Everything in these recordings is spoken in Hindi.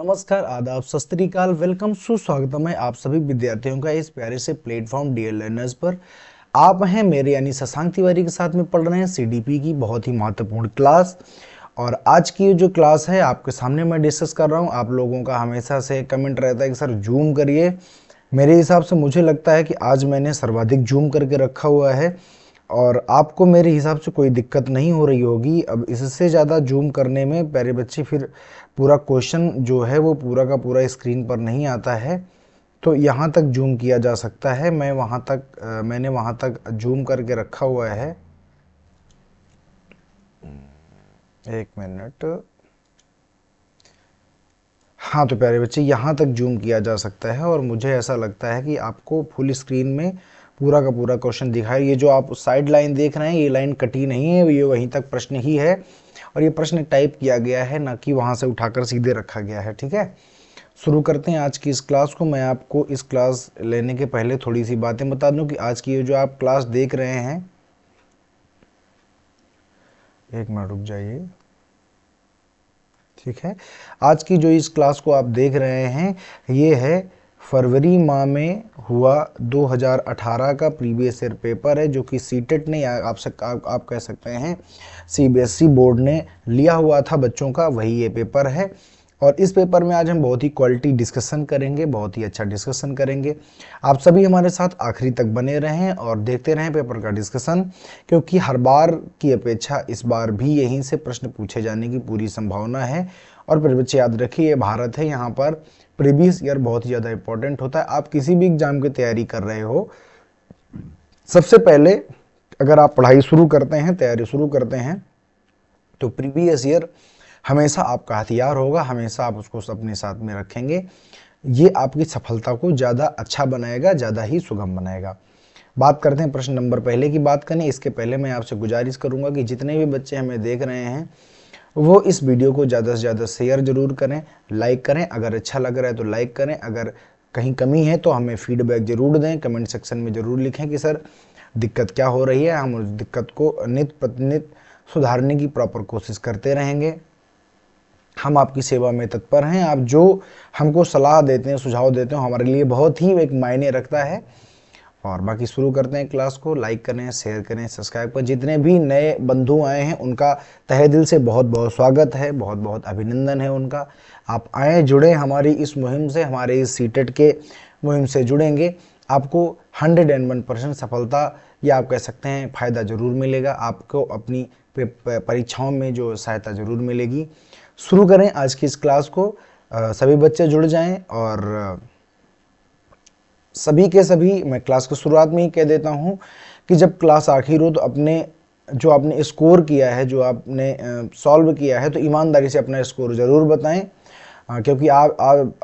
नमस्कार आदाब सस्त्रीकाल वेलकम सुस्वागतम है आप सभी विद्यार्थियों का इस प्यारे से प्लेटफॉर्म डी लर्नर्स पर आप हैं मेरे यानी शशांक तिवारी के साथ में पढ़ रहे हैं सीडीपी की बहुत ही महत्वपूर्ण क्लास और आज की जो क्लास है आपके सामने मैं डिस्कस कर रहा हूं आप लोगों का हमेशा से कमेंट रहता है कि सर जूम करिए मेरे हिसाब से मुझे लगता है कि आज मैंने सर्वाधिक जूम करके रखा हुआ है और आपको मेरे हिसाब से कोई दिक्कत नहीं हो रही होगी अब इससे ज़्यादा जूम करने में प्यारे बच्चे फिर पूरा क्वेश्चन जो है वो पूरा का पूरा स्क्रीन पर नहीं आता है तो यहाँ तक जूम किया जा सकता है मैं वहाँ तक मैंने वहाँ तक जूम करके रखा हुआ है एक मिनट हाँ तो प्यारे बच्चे यहाँ तक जूम किया जा सकता है और मुझे ऐसा लगता है कि आपको फुल स्क्रीन में पूरा का पूरा क्वेश्चन दिखा है ये जो आप साइड लाइन देख रहे हैं ये लाइन कटी नहीं है ये वहीं तक प्रश्न ही है और ये प्रश्न टाइप किया गया है ना कि वहाँ से उठाकर सीधे रखा गया है ठीक है शुरू करते हैं आज की इस क्लास को मैं आपको इस क्लास लेने के पहले थोड़ी सी बातें बता दूं कि आज की ये जो आप क्लास देख रहे हैं एक मिनट रुक जाइए ठीक है आज की जो इस क्लास को आप देख रहे हैं ये है फरवरी माह में हुआ 2018 का प्रीवियस ईयर पेपर है जो कि सीटेट ने आप सक आप, आप कह सकते हैं सीबीएसई बोर्ड ने लिया हुआ था बच्चों का वही ये पेपर है और इस पेपर में आज हम बहुत ही क्वालिटी डिस्कशन करेंगे बहुत ही अच्छा डिस्कशन करेंगे आप सभी हमारे साथ आखिरी तक बने रहें और देखते रहें पेपर का डिस्कशन क्योंकि हर बार की अपेक्षा इस बार भी यहीं से प्रश्न पूछे जाने की पूरी संभावना है और फिर बच्चे याद रखिए भारत है यहाँ पर प्रीवियस ईयर बहुत ही ज़्यादा इंपॉर्टेंट होता है आप किसी भी एग्ज़ाम की तैयारी कर रहे हो सबसे पहले अगर आप पढ़ाई शुरू करते हैं तैयारी शुरू करते हैं तो प्रीवियस ईयर हमेशा आपका हथियार होगा हमेशा आप उसको अपने साथ में रखेंगे ये आपकी सफलता को ज़्यादा अच्छा बनाएगा ज़्यादा ही सुगम बनाएगा बात करते हैं प्रश्न नंबर पहले की बात करें इसके पहले मैं आपसे गुजारिश करूंगा कि जितने भी बच्चे हमें देख रहे हैं वो इस वीडियो को ज़्यादा से ज़्यादा शेयर ज़रूर करें लाइक करें अगर अच्छा लग रहा है तो लाइक करें अगर कहीं कमी है तो हमें फीडबैक ज़रूर दें कमेंट सेक्शन में ज़रूर लिखें कि सर दिक्कत क्या हो रही है हम उस दिक्कत को नित प्रतिनित सुधारने की प्रॉपर कोशिश करते रहेंगे हम आपकी सेवा में तत्पर हैं आप जो हमको सलाह देते हैं सुझाव देते हैं हमारे लिए बहुत ही एक मायने रखता है और बाकी शुरू करते हैं क्लास को लाइक करें शेयर करें सब्सक्राइब करें जितने भी नए बंधु आए हैं उनका तह दिल से बहुत बहुत स्वागत है बहुत बहुत अभिनंदन है उनका आप आए जुड़े हमारी इस मुहिम से हमारे इस सीटेट e के मुहिम से जुड़ेंगे आपको हंड्रेड एंड वन परसेंट सफलता या आप कह सकते हैं फ़ायदा ज़रूर मिलेगा आपको अपनी परीक्षाओं में जो सहायता ज़रूर मिलेगी शुरू करें आज की इस क्लास को सभी बच्चे जुड़ जाएँ और सभी के सभी मैं क्लास को शुरुआत में ही कह देता हूँ कि जब क्लास आखिर हो तो अपने जो आपने स्कोर किया है जो आपने सॉल्व किया है तो ईमानदारी से अपना स्कोर ज़रूर बताएं आ, क्योंकि आप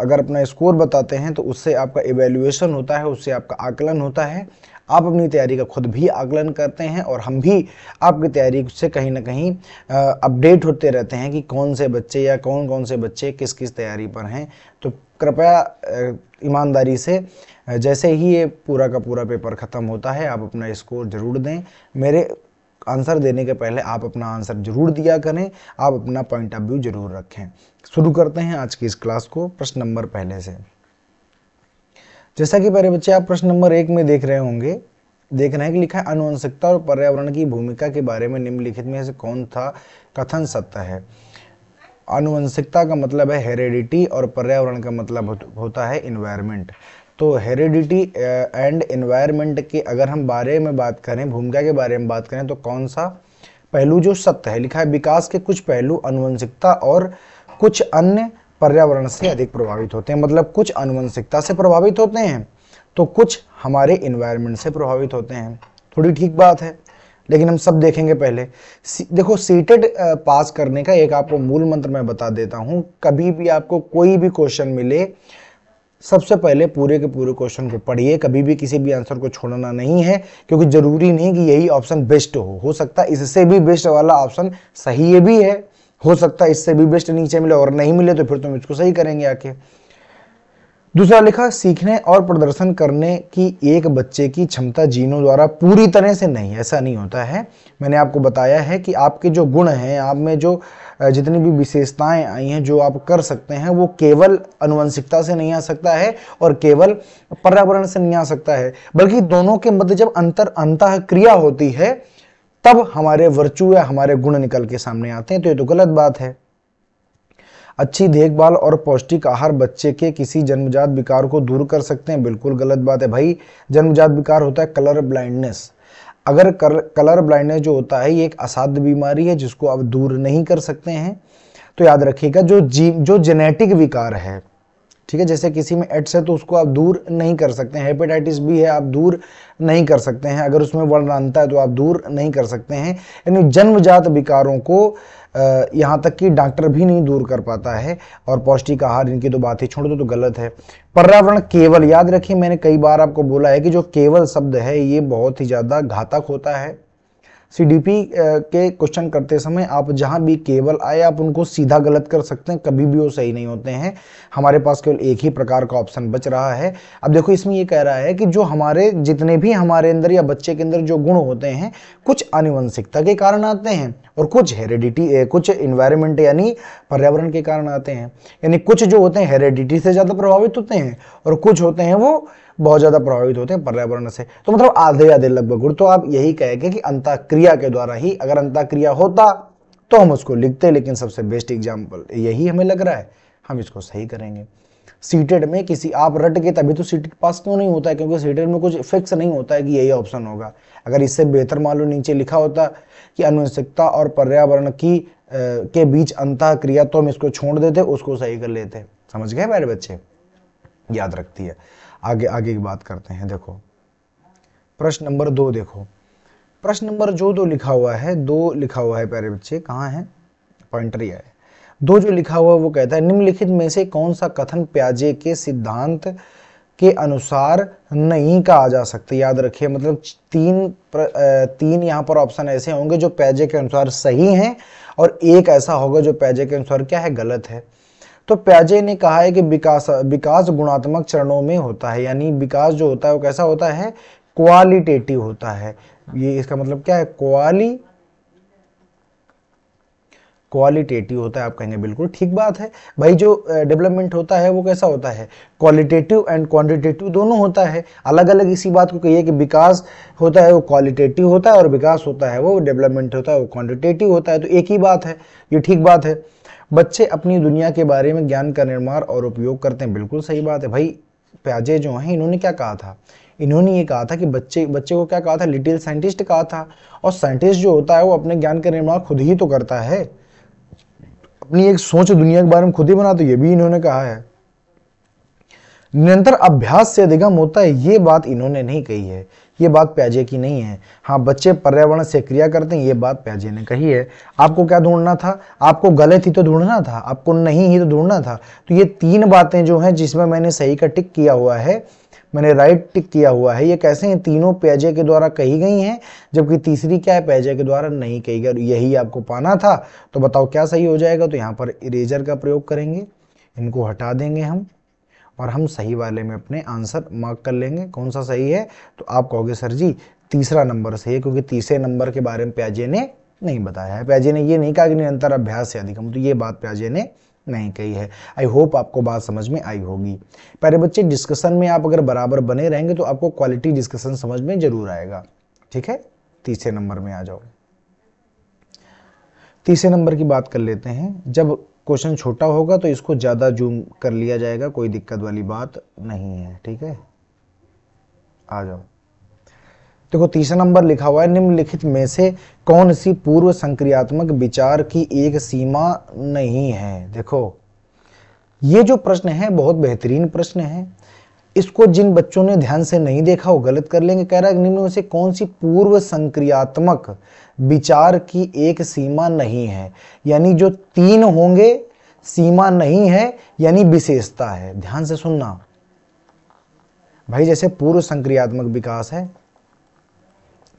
अगर अपना स्कोर बताते हैं तो उससे आपका एवेल्युएशन होता है उससे आपका आकलन होता है आप अपनी तैयारी का खुद भी आकलन करते हैं और हम भी आपकी तैयारी से कहीं ना कहीं अपडेट होते रहते हैं कि कौन से बच्चे या कौन कौन से बच्चे किस किस तैयारी पर हैं तो कृपया ईमानदारी से जैसे ही ये पूरा का पूरा पेपर ख़त्म होता है आप अपना स्कोर ज़रूर दें मेरे आंसर देने के पहले आप अपना आंसर जरूर दिया करें आप अपना पॉइंट ऑफ व्यू जरूर रखें शुरू करते हैं आज की इस क्लास को प्रश्न नंबर पहले से जैसा कि पहले बच्चे आप प्रश्न नंबर एक में देख रहे होंगे देख रहे हैं कि लिखा है अनुवंशिकता और पर्यावरण की भूमिका के बारे में निम्नलिखित में से कौन था कथन सत्य है अनुवंशिकता का मतलब है हेरिडिटी और पर्यावरण का मतलब होता है इन्वायरमेंट तो हेरिडिटी एंड एनवायरमेंट के अगर हम बारे में बात करें भूमिका के बारे में बात करें तो कौन सा पहलू जो सत्य है लिखा है विकास के कुछ पहलू अनुवंशिकता और कुछ अन्य पर्यावरण से अधिक प्रभावित होते हैं मतलब कुछ अनुवंशिकता से प्रभावित होते हैं तो कुछ हमारे इन्वायरमेंट से प्रभावित होते हैं थोड़ी ठीक बात है लेकिन हम सब देखेंगे पहले देखो सीटेड पास uh, करने का एक आपको मूल मंत्र मैं बता देता हूँ कभी भी आपको कोई भी क्वेश्चन मिले सबसे पहले पूरे के पूरे क्वेश्चन को पढ़िए कभी भी किसी भी आंसर को छोड़ना नहीं है क्योंकि ज़रूरी नहीं कि यही ऑप्शन बेस्ट हो हो सकता है इससे भी बेस्ट वाला ऑप्शन सही भी है हो सकता है इससे भी बेस्ट नीचे मिले और नहीं मिले तो फिर तुम इसको सही करेंगे आके दूसरा लिखा सीखने और प्रदर्शन करने की एक बच्चे की क्षमता जीनों द्वारा पूरी तरह से नहीं ऐसा नहीं होता है मैंने आपको बताया है कि आपके जो गुण हैं आप में जो जितनी भी विशेषताएं आई हैं जो आप कर सकते हैं वो केवल अनुवंशिकता से नहीं आ सकता है और केवल पर्यावरण से नहीं आ सकता है बल्कि दोनों के मध्य जब अंतर अंत क्रिया होती है तब हमारे वर्चू या हमारे गुण निकल के सामने आते हैं तो ये तो गलत बात है अच्छी देखभाल और पौष्टिक आहार बच्चे के किसी जन्मजात विकार को दूर कर सकते हैं बिल्कुल गलत बात है भाई जन्मजात विकार होता है कलर ब्लाइंडनेस अगर कर, कलर ब्लाइंडनेस जो होता है ये एक असाध्य बीमारी है जिसको आप दूर नहीं कर सकते हैं तो याद रखिएगा जो जी जो जेनेटिक विकार है ठीक है जैसे किसी में एड्स है तो उसको आप दूर नहीं कर सकते हैं हेपेटाइटिस बी है आप दूर नहीं कर सकते हैं अगर उसमें वर्णांता है तो आप दूर नहीं कर सकते हैं यानी जन्मजात विकारों को यहाँ तक कि डॉक्टर भी नहीं दूर कर पाता है और पौष्टिक आहार इनकी तो बात ही छोड़ दो तो गलत है पर्यावरण केवल याद रखिए मैंने कई बार आपको बोला है कि जो केवल शब्द है ये बहुत ही ज़्यादा घातक होता है सीडीपी के क्वेश्चन करते समय आप जहां भी केवल आए आप उनको सीधा गलत कर सकते हैं कभी भी वो सही नहीं होते हैं हमारे पास केवल एक ही प्रकार का ऑप्शन बच रहा है अब देखो इसमें ये कह रहा है कि जो हमारे जितने भी हमारे अंदर या बच्चे के अंदर जो गुण होते हैं कुछ अनुवंशिकता के कारण आते हैं और कुछ हेरिडिटी कुछ इन्वायरमेंट यानी पर्यावरण के कारण आते हैं यानी कुछ जो होते हैं हेरिडिटी से ज़्यादा प्रभावित होते हैं और कुछ होते हैं वो बहुत ज़्यादा प्रभावित होते हैं पर्यावरण से तो मतलब आधे आधे लगभग गुण तो आप यही कहेंगे कि अंताक्रिया के द्वारा ही अगर अंताक्रिया होता तो हम उसको लिखते लेकिन सबसे बेस्ट एग्जाम्पल यही हमें लग रहा है हम इसको सही करेंगे सीटेड में किसी आप रट के तभी तो सीट पास क्यों नहीं होता है क्योंकि सीटेड में कुछ फिक्स नहीं होता है कि यही ऑप्शन होगा अगर इससे बेहतर मान लो नीचे लिखा होता कि अनुवंशिकता और पर्यावरण की के बीच अंतः क्रिया तो हम इसको छोड़ देते उसको सही कर लेते समझ गए मेरे बच्चे याद रखती है आगे आगे की बात करते हैं देखो प्रश्न नंबर दो देखो प्रश्न नंबर जो दो लिखा हुआ है दो लिखा हुआ है प्यारे बच्चे कहाँ है पॉइंटरी है दो जो लिखा हुआ है वो कहता है निम्नलिखित में से कौन सा कथन प्याजे के सिद्धांत के अनुसार नहीं कहा जा सकता याद रखिए मतलब तीन प्र, तीन यहाँ पर ऑप्शन ऐसे होंगे जो पैजे के अनुसार सही हैं और एक ऐसा होगा जो पैजे के अनुसार क्या है गलत है तो प्याजे ने कहा है कि विकास विकास गुणात्मक चरणों में होता है यानी विकास जो होता है वो कैसा होता है क्वालिटेटिव होता है ये इसका मतलब क्या है क्वाली क्वालिटेटिव होता है आप कहेंगे बिल्कुल ठीक बात है भाई जो डेवलपमेंट होता है वो कैसा होता है क्वालिटेटिव एंड क्वांटिटेटिव दोनों होता है अलग अलग इसी बात को कहिए कि विकास होता है वो क्वालिटेटिव होता है और विकास होता है वो डेवलपमेंट होता है वो क्वांटिटेटिव होता है तो एक ही बात है ये ठीक बात है बच्चे अपनी दुनिया के बारे में ज्ञान का निर्माण और उपयोग करते हैं बिल्कुल सही बात है भाई प्याजे जो हैं इन्होंने क्या कहा था इन्होंने ये कहा था कि बच्चे बच्चे को क्या कहा था लिटिल साइंटिस्ट कहा था और साइंटिस्ट जो होता है वो अपने ज्ञान का निर्माण खुद ही तो करता है अपनी एक सोच दुनिया के बारे में खुद ही बनाते तो ये भी इन्होंने कहा है निरंतर अभ्यास से अधिगम होता है ये बात इन्होंने नहीं कही है ये बात प्याजे की नहीं है हाँ बच्चे पर्यावरण से क्रिया करते हैं ये बात प्याजे ने कही है आपको क्या ढूंढना था आपको गलत ही तो ढूंढना था आपको नहीं ही तो ढूंढना था तो ये तीन बातें जो हैं जिसमें मैंने सही का टिक किया हुआ है मैंने राइट टिक किया हुआ है ये कैसे हैं तीनों प्याजे के द्वारा कही गई हैं जबकि तीसरी क्या है प्याजे के द्वारा नहीं कही गई यही आपको पाना था तो बताओ क्या सही हो जाएगा तो यहाँ पर इरेजर का प्रयोग करेंगे इनको हटा देंगे हम और हम सही वाले में अपने आंसर मार्क कर लेंगे कौन सा सही है तो आप कहोगे सर जी तीसरा नंबर सही है क्योंकि तीसरे नंबर के बारे में प्याजे ने नहीं बताया है प्याजे ने ये नहीं कहा कि निरंतर अभ्यास से अधिकम तो ये बात प्याजे ने नहीं कही है आई होप आपको बात समझ में आई होगी प्यारे बच्चे डिस्कशन में आप अगर बराबर बने रहेंगे तो आपको क्वालिटी डिस्कशन समझ में जरूर आएगा ठीक है तीसरे नंबर में आ जाओ तीसरे नंबर की बात कर लेते हैं जब क्वेश्चन छोटा होगा तो इसको ज़्यादा जूम कर लिया जाएगा कोई दिक्कत वाली बात नहीं है ठीक है आ जाओ देखो तीसरा नंबर लिखा हुआ है निम्नलिखित में से कौन सी पूर्व संक्रियात्मक विचार की एक सीमा नहीं है देखो ये जो प्रश्न है बहुत बेहतरीन प्रश्न है इसको जिन बच्चों ने ध्यान से नहीं देखा वो गलत कर लेंगे कह रहा है निम्न में से कौन सी पूर्व संक्रियात्मक विचार की एक सीमा नहीं है यानी जो तीन होंगे सीमा नहीं है यानी विशेषता है ध्यान से सुनना भाई जैसे पूर्व संक्रियात्मक विकास है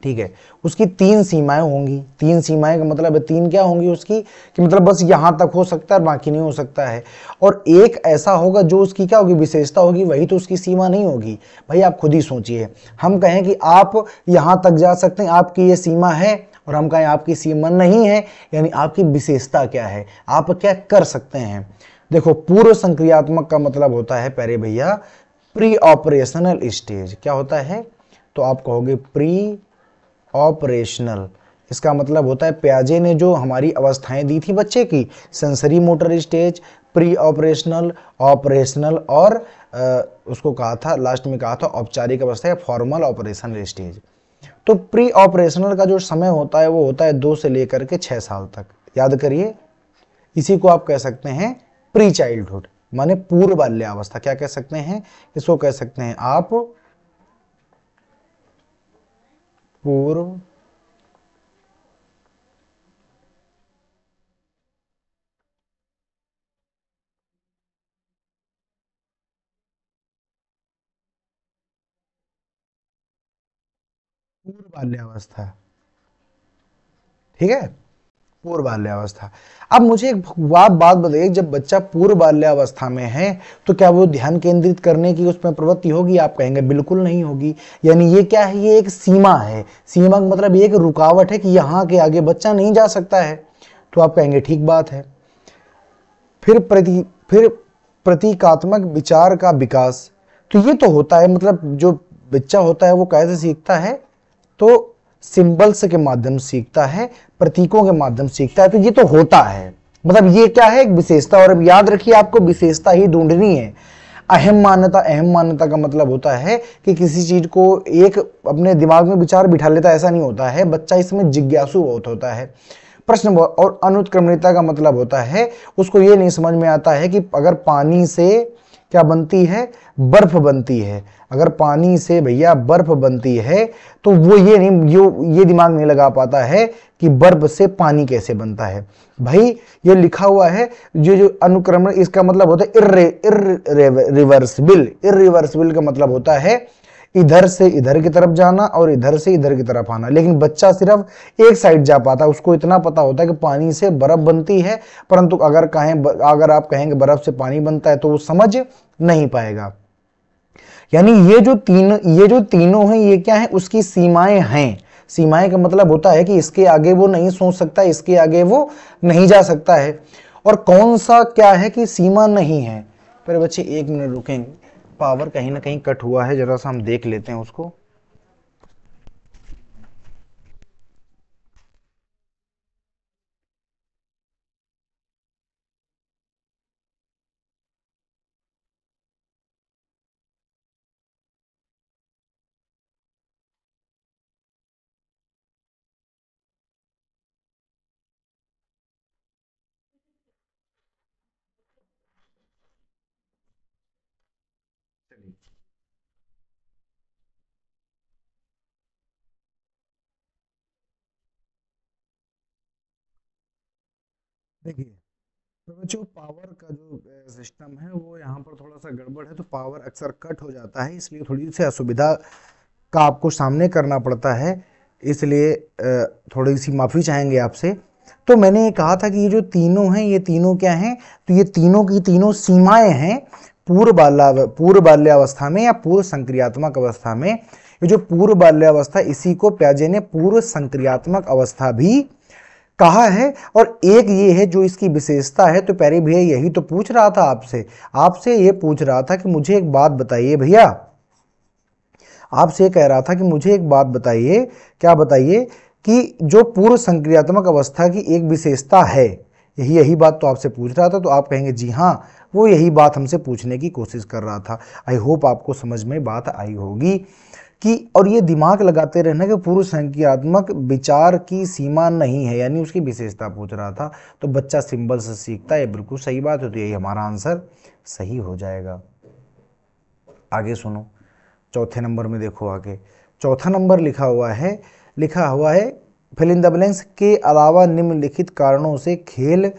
ठीक है उसकी तीन सीमाएं होंगी तीन सीमाएं का मतलब है तीन क्या होंगी उसकी कि मतलब बस यहां तक हो सकता है बाकी नहीं हो सकता है और एक ऐसा होगा जो उसकी क्या होगी विशेषता होगी वही तो उसकी सीमा नहीं होगी भाई आप खुद ही सोचिए हम कहें कि आप यहां तक जा सकते हैं आपकी ये सीमा है और हम कहें आपकी सीमा नहीं है यानी आपकी विशेषता क्या है आप क्या कर सकते हैं देखो पूर्व संक्रियात्मक का मतलब होता है पहले भैया प्री ऑपरेशनल स्टेज क्या होता है तो आप कहोगे प्री ऑपरेशनल इसका मतलब होता है प्याजे ने जो हमारी अवस्थाएं दी थी बच्चे की sensory motor stage pre operational operational और आ, उसको कहा था लास्ट में कहा था औपचारिक अवस्था या फॉर्मल ऑपरेशनल स्टेज तो प्री ऑपरेशनल का जो समय होता है वो होता है दो से लेकर के छः साल तक याद करिए इसी को आप कह सकते हैं प्री चाइल्डहुड माने पूर्व बाल्यावस्था क्या कह सकते हैं इसको कह सकते हैं आप पूर्व पूर्व बाल्यावस्था ठीक है पूर्व बाल्यावस्था अब मुझे एक बात बताइए जब बच्चा पूर्व बाल्यावस्था में है तो क्या वो ध्यान केंद्रित करने की उसमें प्रवृत्ति होगी आप कहेंगे बिल्कुल नहीं होगी यानी ये क्या है ये एक सीमा है सीमा का मतलब एक रुकावट है कि यहाँ के आगे बच्चा नहीं जा सकता है तो आप कहेंगे ठीक बात है फिर प्रति फिर प्रतीकात्मक विचार का विकास तो ये तो होता है मतलब जो बच्चा होता है वो कैसे सीखता है तो सिंबल्स के माध्यम से सीखता है प्रतीकों के माध्यम से सीखता है तो ये तो होता है मतलब ये क्या है एक विशेषता और अब याद रखिए आपको विशेषता ही ढूंढनी है अहम मान्यता अहम मान्यता का मतलब होता है कि किसी चीज को एक अपने दिमाग में विचार बिठा लेता ऐसा नहीं होता है बच्चा इसमें जिज्ञासु बहुत होता है प्रश्न और अनुत्क्रमणीयता का मतलब होता है उसको ये नहीं समझ में आता है कि अगर पानी से क्या बनती है बर्फ बनती है अगर पानी से भैया बर्फ बनती है तो वो ये नहीं जो ये दिमाग नहीं लगा पाता है कि बर्फ से पानी कैसे बनता है भाई ये लिखा हुआ है जो जो अनुक्रमण इसका मतलब होता है इर्रे रिवर्सिबल इर्रिवर्सिबल का मतलब होता है इधर से इधर की तरफ जाना और इधर से इधर की तरफ आना लेकिन बच्चा सिर्फ एक साइड जा पाता है उसको इतना पता होता है कि पानी से बर्फ बनती है परंतु अगर कहें अगर आप कहेंगे बर्फ से पानी बनता है तो वो समझ नहीं पाएगा यानी ये जो तीनों ये जो तीनों हैं ये क्या है उसकी सीमाएं हैं सीमाएं का मतलब होता है कि इसके आगे वो नहीं सोच सकता इसके आगे वो नहीं जा सकता है और कौन सा क्या है कि सीमा नहीं है पर बच्चे एक मिनट रुकेंगे पावर कहीं ना कहीं कट हुआ है ज़रा सा हम देख लेते हैं उसको देखिए तो बच्चों पावर का जो सिस्टम है वो यहाँ पर थोड़ा सा गड़बड़ है तो पावर अक्सर कट हो जाता है इसलिए थोड़ी सी असुविधा का आपको सामने करना पड़ता है इसलिए थोड़ी सी माफ़ी चाहेंगे आपसे तो मैंने ये कहा था कि ये जो तीनों हैं ये तीनों क्या हैं तो ये तीनों की तीनों सीमाएं हैं पूर्व बाला पूर्व बाल्यावस्था में या पूर्व संक्रियात्मक अवस्था में ये जो पूर्व बाल्यावस्था इसी को प्याजे ने पूर्व संक्रियात्मक अवस्था भी कहा है और एक ये है जो इसकी विशेषता है तो प्यारे भैया यही तो पूछ रहा था आपसे आपसे ये पूछ रहा था कि मुझे एक बात बताइए भैया आपसे कह रहा था कि मुझे एक बात बताइए क्या बताइए कि जो पूर्व संक्रियात्मक अवस्था की एक विशेषता है यही यही बात तो आपसे पूछ रहा था तो आप कहेंगे जी हाँ वो यही बात हमसे पूछने की कोशिश कर रहा था आई होप आपको समझ में बात आई होगी कि और ये दिमाग लगाते रहना कि पुरुष संख्यात्मक विचार की सीमा नहीं है यानी उसकी विशेषता पूछ रहा था तो बच्चा सिंबल से सीखता है बिल्कुल सही बात होती है तो यही हमारा आंसर सही हो जाएगा आगे सुनो चौथे नंबर में देखो आगे चौथा नंबर लिखा हुआ है लिखा हुआ है फिल इन द ब्लैंक्स के अलावा निम्नलिखित कारणों से खेल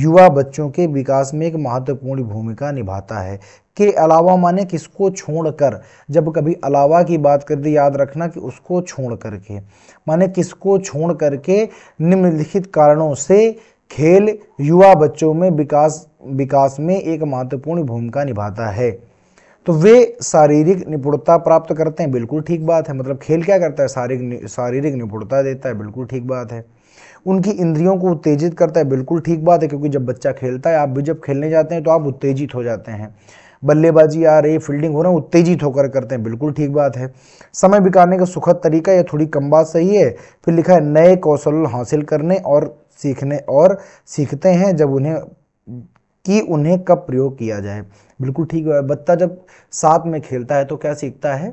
युवा बच्चों के विकास में एक महत्वपूर्ण भूमिका निभाता है के अलावा माने किसको छोड़कर जब कभी अलावा की बात कर दी याद रखना कि उसको छोड़ करके माने किसको छोड़ करके निम्नलिखित कारणों से खेल युवा बच्चों में विकास विकास में एक महत्वपूर्ण भूमिका निभाता है तो वे शारीरिक निपुणता प्राप्त करते हैं बिल्कुल ठीक बात है मतलब खेल क्या करता है शारीरिक शारीरिक निपुणता देता है बिल्कुल ठीक बात है उनकी इंद्रियों को उत्तेजित करता है बिल्कुल ठीक बात है क्योंकि जब बच्चा खेलता है आप भी जब खेलने जाते हैं तो आप उत्तेजित हो जाते हैं बल्लेबाजी आ रही फील्डिंग हो रहा है उत्तेजित होकर करते हैं बिल्कुल ठीक बात है समय बिताने का सुखद तरीका यह थोड़ी कम बात सही है फिर लिखा है नए कौशल हासिल करने और सीखने और सीखते हैं जब उन्हें कि उन्हें कब प्रयोग किया जाए बिल्कुल ठीक है बच्चा जब साथ में खेलता है तो क्या सीखता है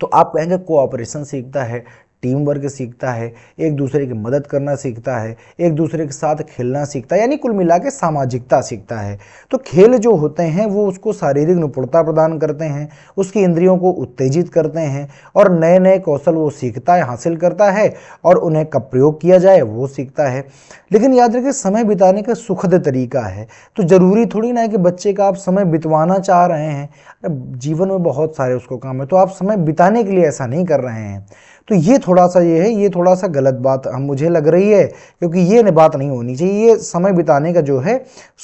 तो आप कहेंगे कोऑपरेशन सीखता है टीम वर्क सीखता है एक दूसरे की मदद करना सीखता है एक दूसरे के साथ खेलना सीखता है यानी कुल मिला के सामाजिकता सीखता है तो खेल जो होते हैं वो उसको शारीरिक निपुणता प्रदान करते हैं उसकी इंद्रियों को उत्तेजित करते हैं और नए नए कौशल वो सीखता है हासिल करता है और उन्हें कब प्रयोग किया जाए वो सीखता है लेकिन याद रखिए समय बिताने का सुखद तरीका है तो ज़रूरी थोड़ी ना है कि बच्चे का आप समय बितवाना चाह रहे हैं जीवन में बहुत सारे उसको काम है तो आप समय बिताने के लिए ऐसा नहीं कर रहे हैं तो ये थोड़ा सा ये है ये थोड़ा सा गलत बात हम मुझे लग रही है क्योंकि ये बात नहीं होनी चाहिए ये समय बिताने का जो है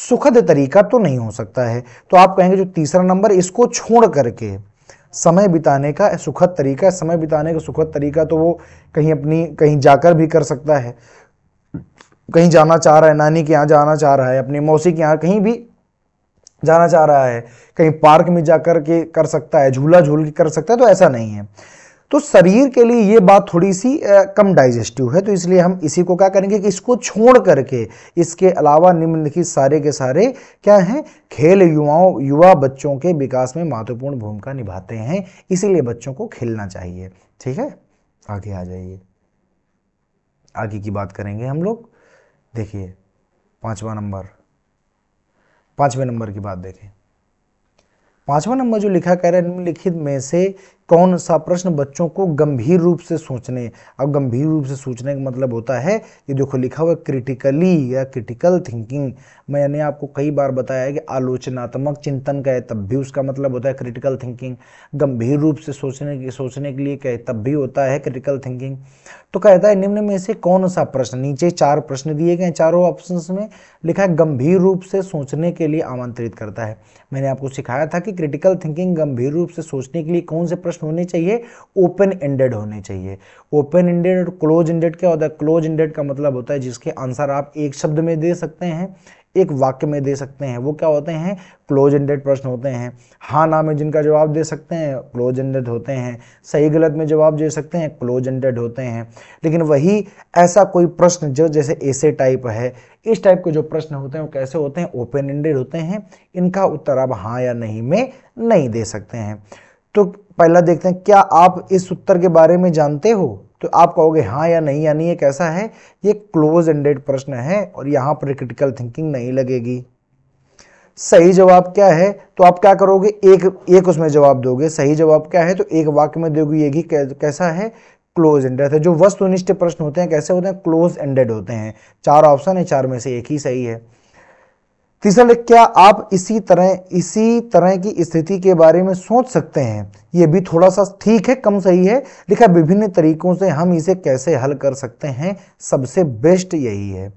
सुखद तरीका तो नहीं हो सकता है तो आप कहेंगे जो तीसरा नंबर इसको छोड़ करके समय बिताने का सुखद तरीका समय बिताने का सुखद तरीका तो वो कहीं अपनी कहीं जाकर भी कर सकता है कहीं जाना चाह रहा है नानी के यहाँ जाना चाह रहा है अपनी मौसी के यहाँ कहीं भी जाना चाह रहा है कहीं पार्क में जाकर के कर सकता है झूला झूल के कर सकता है तो ऐसा नहीं है तो शरीर के लिए ये बात थोड़ी सी कम डाइजेस्टिव है तो इसलिए हम इसी को क्या करेंगे कि इसको छोड़ करके इसके अलावा निम्नलिखित सारे के सारे क्या हैं खेल युवाओं युवा बच्चों के विकास में महत्वपूर्ण भूमिका निभाते हैं इसीलिए बच्चों को खेलना चाहिए ठीक है आगे आ जाइए आगे की बात करेंगे हम लोग देखिए पांचवा नंबर पांचवें नंबर की बात देखें पांचवा नंबर जो लिखा कह रहे है निम्नलिखित में से कौन सा प्रश्न बच्चों को गंभीर रूप से सोचने अब गंभीर रूप से सोचने का मतलब होता है ये देखो लिखा हुआ क्रिटिकली या क्रिटिकल थिंकिंग मैंने आपको कई बार बताया है कि आलोचनात्मक चिंतन कहे तब भी उसका मतलब होता है क्रिटिकल थिंकिंग गंभीर रूप से सोचने के सोचने के लिए कहे तब भी होता है क्रिटिकल थिंकिंग तो कहता है निम्न में से कौन सा प्रश्न नीचे चार प्रश्न दिए गए चारों ऑप्शन में लिखा है गंभीर रूप से सोचने के लिए आमंत्रित करता है मैंने आपको सिखाया था कि क्रिटिकल थिंकिंग गंभीर रूप से सोचने के लिए कौन से प्रश्न प्रश्न होने चाहिए ओपन एंडेड होने चाहिए ओपन एंडेड और क्लोज एंडेड क्या होता है क्लोज एंडेड का मतलब होता है जिसके आंसर आप एक शब्द में दे सकते हैं एक वाक्य में दे सकते हैं वो क्या होते हैं क्लोज एंडेड प्रश्न होते हैं हाँ ना में जिनका जवाब दे सकते हैं क्लोज एंडेड होते हैं सही गलत में जवाब दे सकते हैं क्लोज एंडेड होते हैं लेकिन वही ऐसा कोई प्रश्न जो जैसे ऐसे टाइप है इस टाइप के जो प्रश्न होते हैं वो कैसे होते हैं ओपन एंडेड होते हैं इनका उत्तर आप हाँ या नहीं में नहीं दे सकते हैं तो पहला देखते हैं क्या आप इस उत्तर के बारे में जानते हो तो आप कहोगे हाँ या नहीं यानी ये कैसा है ये क्लोज एंडेड प्रश्न है और यहाँ पर क्रिटिकल थिंकिंग नहीं लगेगी सही जवाब क्या है तो आप क्या करोगे एक एक उसमें जवाब दोगे सही जवाब क्या है तो एक वाक्य में दोगे ये भी कैसा है क्लोज एंडेड है जो वस्तुनिष्ठ प्रश्न होते हैं कैसे होते हैं क्लोज एंडेड होते हैं चार ऑप्शन है चार में से एक ही सही है तीसरा लिख क्या आप इसी तरह इसी तरह की स्थिति के बारे में सोच सकते हैं यह भी थोड़ा सा ठीक है कम सही है लिखा विभिन्न तरीकों से हम इसे कैसे हल कर सकते हैं सबसे बेस्ट यही है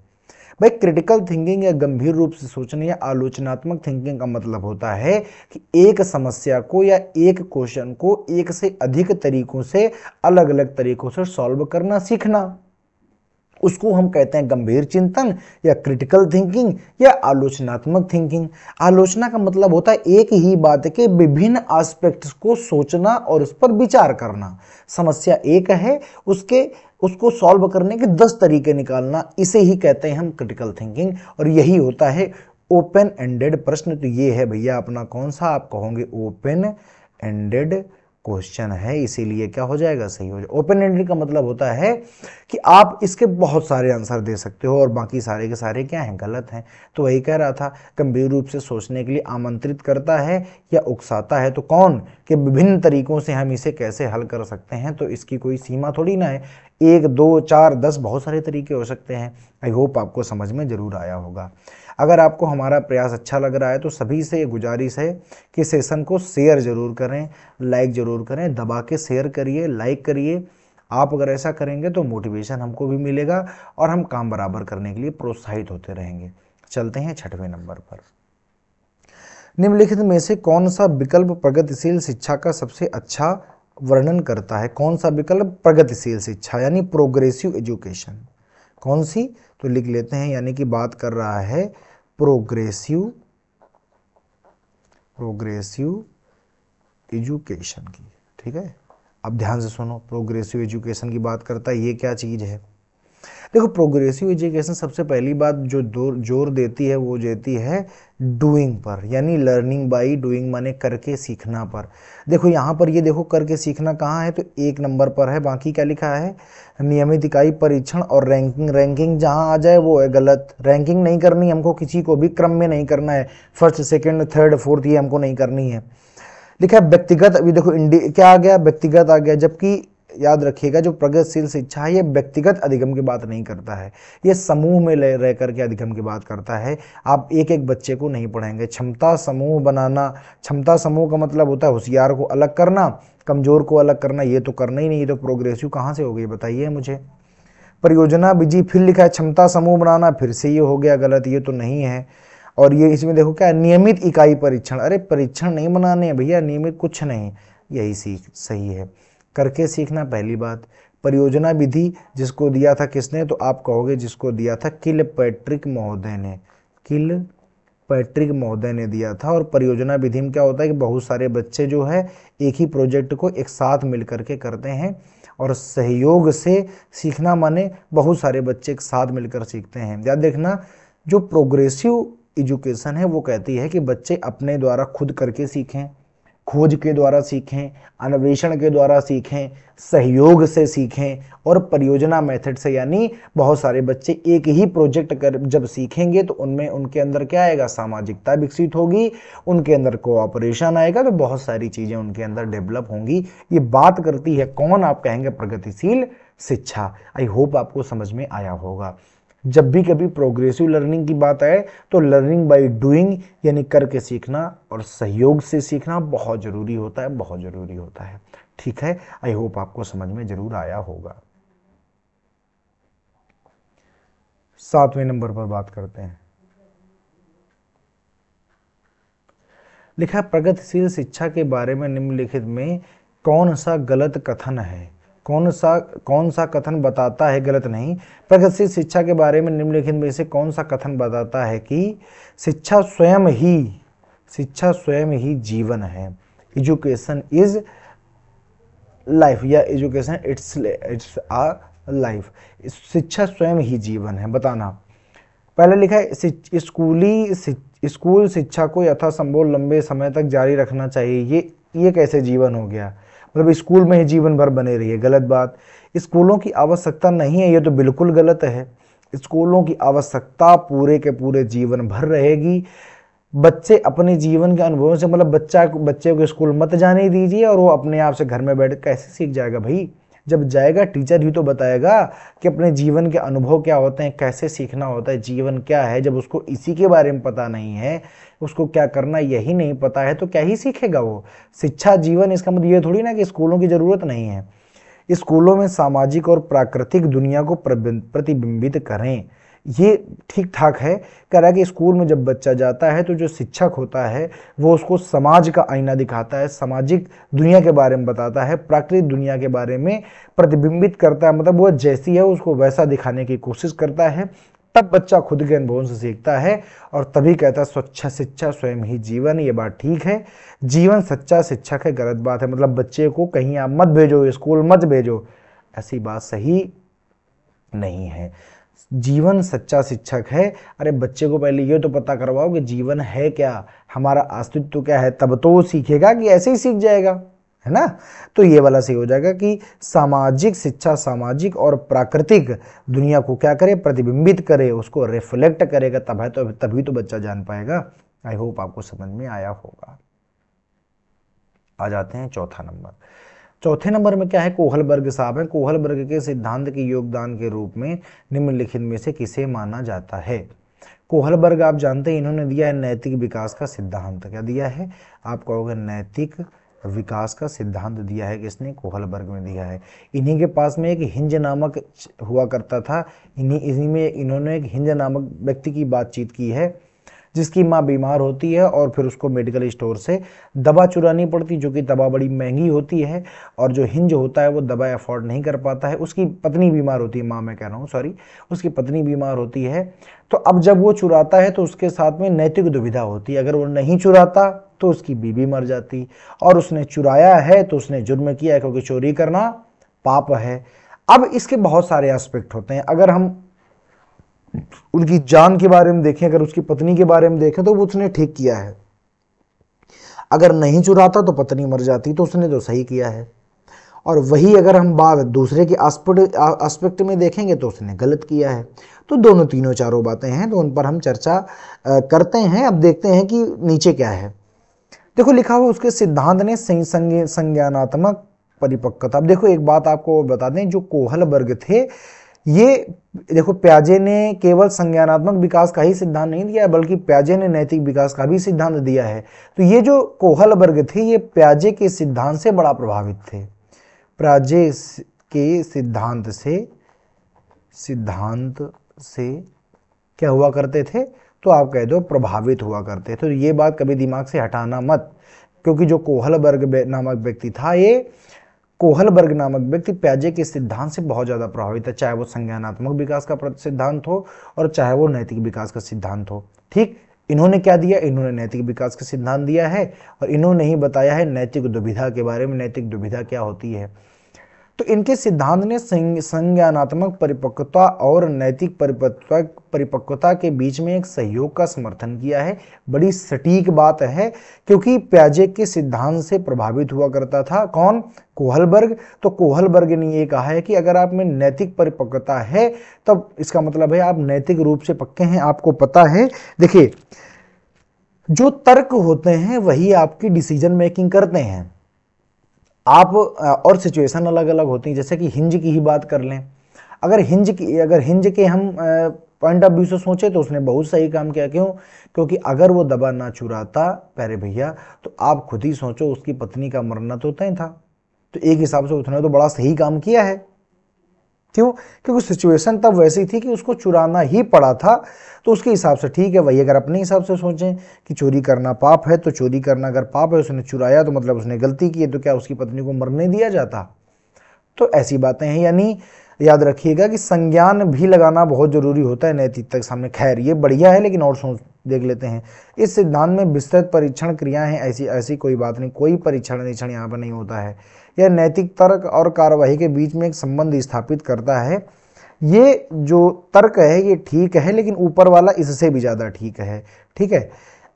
भाई क्रिटिकल थिंकिंग या गंभीर रूप से सोचने या आलोचनात्मक थिंकिंग का मतलब होता है कि एक समस्या को या एक क्वेश्चन को एक से अधिक तरीकों से अलग अलग तरीकों से सॉल्व करना सीखना उसको हम कहते हैं गंभीर चिंतन या क्रिटिकल थिंकिंग या आलोचनात्मक थिंकिंग आलोचना का मतलब होता है एक ही बात के विभिन्न एस्पेक्ट्स को सोचना और उस पर विचार करना समस्या एक है उसके उसको सॉल्व करने के दस तरीके निकालना इसे ही कहते हैं हम क्रिटिकल थिंकिंग और यही होता है ओपन एंडेड प्रश्न तो ये है भैया अपना कौन सा आप कहोगे ओपन एंडेड क्वेश्चन है इसीलिए क्या हो जाएगा सही हो जाएगा ओपन एंडेड का मतलब होता है कि आप इसके बहुत सारे आंसर दे सकते हो और बाकी सारे के सारे क्या हैं गलत हैं तो वही कह रहा था गंभीर रूप से सोचने के लिए आमंत्रित करता है या उकसाता है तो कौन के विभिन्न तरीकों से हम इसे कैसे हल कर सकते हैं तो इसकी कोई सीमा थोड़ी ना है एक दो चार दस बहुत सारे तरीके हो सकते हैं आई होप आपको समझ में ज़रूर आया होगा अगर आपको हमारा प्रयास अच्छा लग रहा है तो सभी से ये गुजारिश है कि सेशन को शेयर ज़रूर करें लाइक ज़रूर करें दबा के शेयर करिए लाइक करिए आप अगर ऐसा करेंगे तो मोटिवेशन हमको भी मिलेगा और हम काम बराबर करने के लिए प्रोत्साहित होते रहेंगे चलते हैं छठवें नंबर पर निम्नलिखित में से कौन सा विकल्प प्रगतिशील शिक्षा का सबसे अच्छा वर्णन करता है कौन सा विकल्प प्रगतिशील शिक्षा यानी प्रोग्रेसिव एजुकेशन कौन सी तो लिख लेते हैं यानी कि बात कर रहा है प्रोग्रेसिव प्रोग्रेसिव एजुकेशन की ठीक है अब ध्यान से सुनो प्रोग्रेसिव एजुकेशन की बात करता है ये क्या चीज़ है देखो प्रोग्रेसिव एजुकेशन सबसे पहली बात जो जोर देती है वो देती है डूइंग पर यानी लर्निंग बाई डूइंग माने करके सीखना पर देखो यहाँ पर ये देखो करके सीखना कहाँ है तो एक नंबर पर है बाकी क्या लिखा है नियमित इकाई परीक्षण और रैंकिंग रैंकिंग जहाँ आ जाए वो है गलत रैंकिंग नहीं करनी हमको किसी को भी क्रम में नहीं करना है फर्स्ट सेकेंड थर्ड फोर्थ ये हमको नहीं करनी है लिखा है व्यक्तिगत अभी देखो इंडी क्या आ गया व्यक्तिगत आ गया जबकि याद रखिएगा जो प्रगतिशील शिक्षा है ये व्यक्तिगत अधिगम की बात नहीं करता है ये समूह में ले रह करके अधिगम की बात करता है आप एक एक बच्चे को नहीं पढ़ाएंगे क्षमता समूह बनाना क्षमता समूह का मतलब होता है होशियार को अलग करना कमज़ोर को अलग करना ये तो करना ही नहीं तो प्रोग्रेसिव कहाँ से हो गई बताइए मुझे परियोजना बिजी फिर लिखा है क्षमता समूह बनाना फिर से ये हो गया गलत ये तो नहीं है और ये इसमें देखो क्या नियमित इकाई परीक्षण अरे परीक्षण नहीं बनाने भैया नियमित कुछ नहीं यही सीख सही है करके सीखना पहली बात परियोजना विधि जिसको दिया था किसने तो आप कहोगे जिसको दिया था किल पैट्रिक महोदय ने किल पैट्रिक महोदय ने दिया था और परियोजना विधि में क्या होता है कि बहुत सारे बच्चे जो है एक ही प्रोजेक्ट को एक साथ मिल करके करते हैं और सहयोग से सीखना माने बहुत सारे बच्चे एक साथ मिलकर सीखते हैं याद देखना जो प्रोग्रेसिव एजुकेशन है वो कहती है कि बच्चे अपने द्वारा खुद करके सीखें खोज के द्वारा सीखें अन्वेषण के द्वारा सीखें सहयोग से सीखें और परियोजना मेथड से यानी बहुत सारे बच्चे एक ही प्रोजेक्ट कर जब सीखेंगे तो उनमें उनके अंदर क्या आएगा सामाजिकता विकसित होगी उनके अंदर कोऑपरेशन आएगा तो बहुत सारी चीज़ें उनके अंदर डेवलप होंगी ये बात करती है कौन आप कहेंगे प्रगतिशील शिक्षा आई होप आपको समझ में आया होगा जब भी कभी प्रोग्रेसिव लर्निंग की बात आए तो लर्निंग बाय डूइंग यानी करके सीखना और सहयोग से सीखना बहुत ज़रूरी होता है बहुत ज़रूरी होता है ठीक है आई होप आपको समझ में ज़रूर आया होगा सातवें नंबर पर बात करते हैं लिखा प्रगतिशील शिक्षा के बारे में निम्नलिखित में कौन सा गलत कथन है कौन सा कौन सा कथन बताता है गलत नहीं प्रगतिशील शिक्षा के बारे में निम्नलिखित में से कौन सा कथन बताता है कि शिक्षा स्वयं ही शिक्षा स्वयं ही जीवन है एजुकेशन इज लाइफ या education it's it's a life शिक्षा स्वयं ही जीवन है बताना पहले लिखा है स्कूली स्कूल शिक्षा को यथासंभव लंबे समय तक जारी रखना चाहिए ये ये कैसे जीवन हो गया मतलब स्कूल में ही जीवन भर बने रहिए गलत बात स्कूलों की आवश्यकता नहीं है ये तो बिल्कुल गलत है स्कूलों की आवश्यकता पूरे के पूरे जीवन भर रहेगी बच्चे अपने जीवन के अनुभवों से मतलब बच्चा बच्चे को स्कूल मत जाने दीजिए और वो अपने आप से घर में बैठ कैसे सीख जाएगा भाई जब जाएगा टीचर ही तो बताएगा कि अपने जीवन के अनुभव क्या होते हैं कैसे सीखना होता है जीवन क्या है जब उसको इसी के बारे में पता नहीं है उसको क्या करना यही नहीं पता है तो क्या ही सीखेगा वो शिक्षा जीवन इसका मतलब ये थोड़ी ना कि स्कूलों की ज़रूरत नहीं है स्कूलों में सामाजिक और प्राकृतिक दुनिया को प्रतिबिंबित करें ये ठीक ठाक है कह रहा है कि स्कूल में जब बच्चा जाता है तो जो शिक्षक होता है वो उसको समाज का आईना दिखाता है सामाजिक दुनिया के बारे में बताता है प्राकृतिक दुनिया के बारे में प्रतिबिंबित करता है मतलब वो जैसी है उसको वैसा दिखाने की कोशिश करता है तब बच्चा खुद के अनुभवों से सीखता है और तभी कहता है स्वच्छ शिक्षा स्वयं ही जीवन ये बात ठीक है जीवन सच्चा शिक्षक है गलत बात है मतलब बच्चे को कहीं आप मत भेजो स्कूल मत भेजो ऐसी बात सही नहीं है जीवन सच्चा शिक्षक है अरे बच्चे को पहले ये तो पता करवाओ कि जीवन है क्या हमारा अस्तित्व क्या है तब तो वो सीखेगा कि ऐसे ही सीख जाएगा है ना तो ये वाला सही हो जाएगा कि सामाजिक शिक्षा सामाजिक और प्राकृतिक दुनिया को क्या करे प्रतिबिंबित करे उसको रिफ्लेक्ट करेगा है तो तभी तो बच्चा जान पाएगा आई होप आपको समझ में आया होगा आ जाते हैं चौथा नंबर चौथे नंबर में क्या है कोहलबर्ग साहब है कोहलबर्ग के सिद्धांत के योगदान के रूप में निम्नलिखित में से किसे माना जाता है कोहलबर्ग आप जानते हैं इन्होंने दिया है नैतिक विकास का सिद्धांत क्या दिया है आप कहोगे नैतिक विकास का सिद्धांत दिया है किसने कोहलबर्ग में दिया है इन्हीं के पास में एक हिंज नामक हुआ करता था इन्हीं इन्हीं में इन्होंने एक हिंज नामक व्यक्ति की बातचीत की है जिसकी माँ बीमार होती है और फिर उसको मेडिकल स्टोर से दवा चुरानी पड़ती जो कि दवा बड़ी महंगी होती है और जो हिंज होता है वो दवा अफोर्ड नहीं कर पाता है उसकी पत्नी बीमार होती है माँ मैं कह रहा हूँ सॉरी उसकी पत्नी बीमार होती है तो अब जब वो चुराता है तो उसके साथ में नैतिक दुविधा होती है अगर वो नहीं चुराता तो उसकी बीबी मर जाती और उसने चुराया है तो उसने जुर्म किया क्योंकि चोरी करना पाप है अब इसके बहुत सारे एस्पेक्ट होते हैं अगर हम उनकी जान के बारे में देखें अगर उसकी पत्नी के बारे में देखें तो वो उसने ठीक किया है अगर नहीं चुराता तो पत्नी मर जाती तो उसने तो सही किया है और वही अगर हम बात दूसरे के आस्पेक्ट में देखेंगे तो उसने गलत किया है तो दोनों तीनों चारों बातें हैं तो उन पर हम चर्चा करते हैं अब देखते हैं कि नीचे क्या है देखो लिखा हुआ उसके सिद्धांत ने संज्ञानात्मक परिपक्वता अब देखो एक बात आपको बता दें जो कोहल वर्ग थे ये देखो प्याजे ने केवल संज्ञानात्मक विकास का ही सिद्धांत नहीं दिया है बल्कि प्याजे ने नैतिक विकास का भी सिद्धांत दिया है तो ये जो कोहल वर्ग थे ये प्याजे के सिद्धांत से बड़ा प्रभावित थे प्राजे के सिद्धांत से सिद्धांत से क्या हुआ करते थे तो आप कह दो प्रभावित हुआ करते तो ये बात कभी दिमाग से हटाना मत क्योंकि जो कोहल वर्ग नामक व्यक्ति था ये कोहलबर्ग नामक व्यक्ति प्याजे के सिद्धांत से बहुत ज़्यादा प्रभावित है चाहे वो संज्ञानात्मक विकास का सिद्धांत हो और चाहे वो नैतिक विकास का सिद्धांत हो ठीक इन्होंने क्या दिया इन्होंने नैतिक विकास का सिद्धांत दिया है और इन्होंने ही बताया है नैतिक दुविधा के बारे में नैतिक दुविधा क्या होती है तो इनके सिद्धांत ने संज्ञानात्मक परिपक्वता और नैतिक परिपक्वता परिपक्वता के बीच में एक सहयोग का समर्थन किया है बड़ी सटीक बात है क्योंकि प्याजे के सिद्धांत से प्रभावित हुआ करता था कौन कोहलबर्ग तो कोहलबर्ग ने ये कहा है कि अगर आप में नैतिक परिपक्वता है तब इसका मतलब है आप नैतिक रूप से पक्के हैं आपको पता है देखिए जो तर्क होते हैं वही आपकी डिसीजन मेकिंग करते हैं आप और सिचुएशन अलग अलग होती हैं जैसे कि हिंज की ही बात कर लें अगर हिंज की अगर हिंज के हम पॉइंट ऑफ व्यू से सोचे तो उसने बहुत सही काम किया क्यों क्योंकि अगर वो दबा ना चुराता प्यारे भैया तो आप खुद ही सोचो उसकी पत्नी का मरना तो तय था तो एक हिसाब से उसने तो बड़ा सही काम किया है क्यों क्योंकि सिचुएशन तब वैसी थी कि उसको चुराना ही पड़ा था तो उसके हिसाब से ठीक है वही अगर अपने हिसाब से सोचें कि चोरी करना पाप है तो चोरी करना अगर पाप है उसने चुराया तो मतलब उसने गलती की है तो क्या उसकी पत्नी को मरने दिया जाता तो ऐसी बातें हैं यानी याद रखिएगा कि संज्ञान भी लगाना बहुत ज़रूरी होता है नैतिकता के सामने खैर ये बढ़िया है लेकिन और सोच देख लेते हैं इस सिद्धांत में विस्तृत परीक्षण क्रियाएं हैं ऐसी ऐसी कोई बात नहीं कोई परीक्षण निरीक्षण यहाँ पर नहीं होता है यह नैतिक तर्क और कार्यवाही के बीच में एक संबंध स्थापित करता है ये जो तर्क है ये ठीक है लेकिन ऊपर वाला इससे भी ज़्यादा ठीक है ठीक है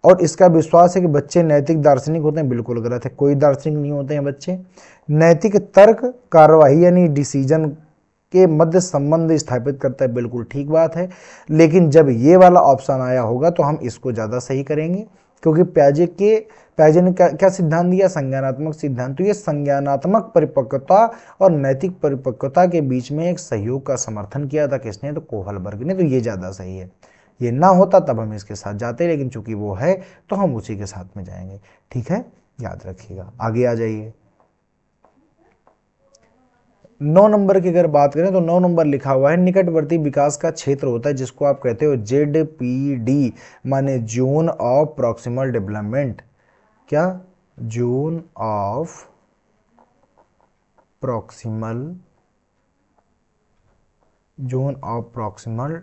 और इसका विश्वास है कि बच्चे नैतिक दार्शनिक होते हैं बिल्कुल गलत है कोई दार्शनिक नहीं होते हैं बच्चे नैतिक तर्क कार्रवाई यानी डिसीजन के मध्य संबंध स्थापित करता है बिल्कुल ठीक बात है लेकिन जब ये वाला ऑप्शन आया होगा तो हम इसको ज़्यादा सही करेंगे क्योंकि प्याजे के पैजे ने क्या क्या सिद्धांत दिया संज्ञानात्मक सिद्धांत तो ये संज्ञानात्मक परिपक्वता और नैतिक परिपक्वता के बीच में एक सहयोग का समर्थन किया था किसने तो कोहलबर्ग ने तो ये ज़्यादा सही है ये ना होता तब हम इसके साथ जाते लेकिन चूंकि वो है तो हम उसी के साथ में जाएंगे ठीक है याद रखिएगा आगे आ जाइए नौ नंबर की अगर बात करें तो नौ नंबर लिखा हुआ है निकटवर्ती विकास का क्षेत्र होता है जिसको आप कहते हो जेड पी डी माने जोन ऑफ प्रॉक्सिमल डेवलपमेंट क्या zone of proximal zone of proximal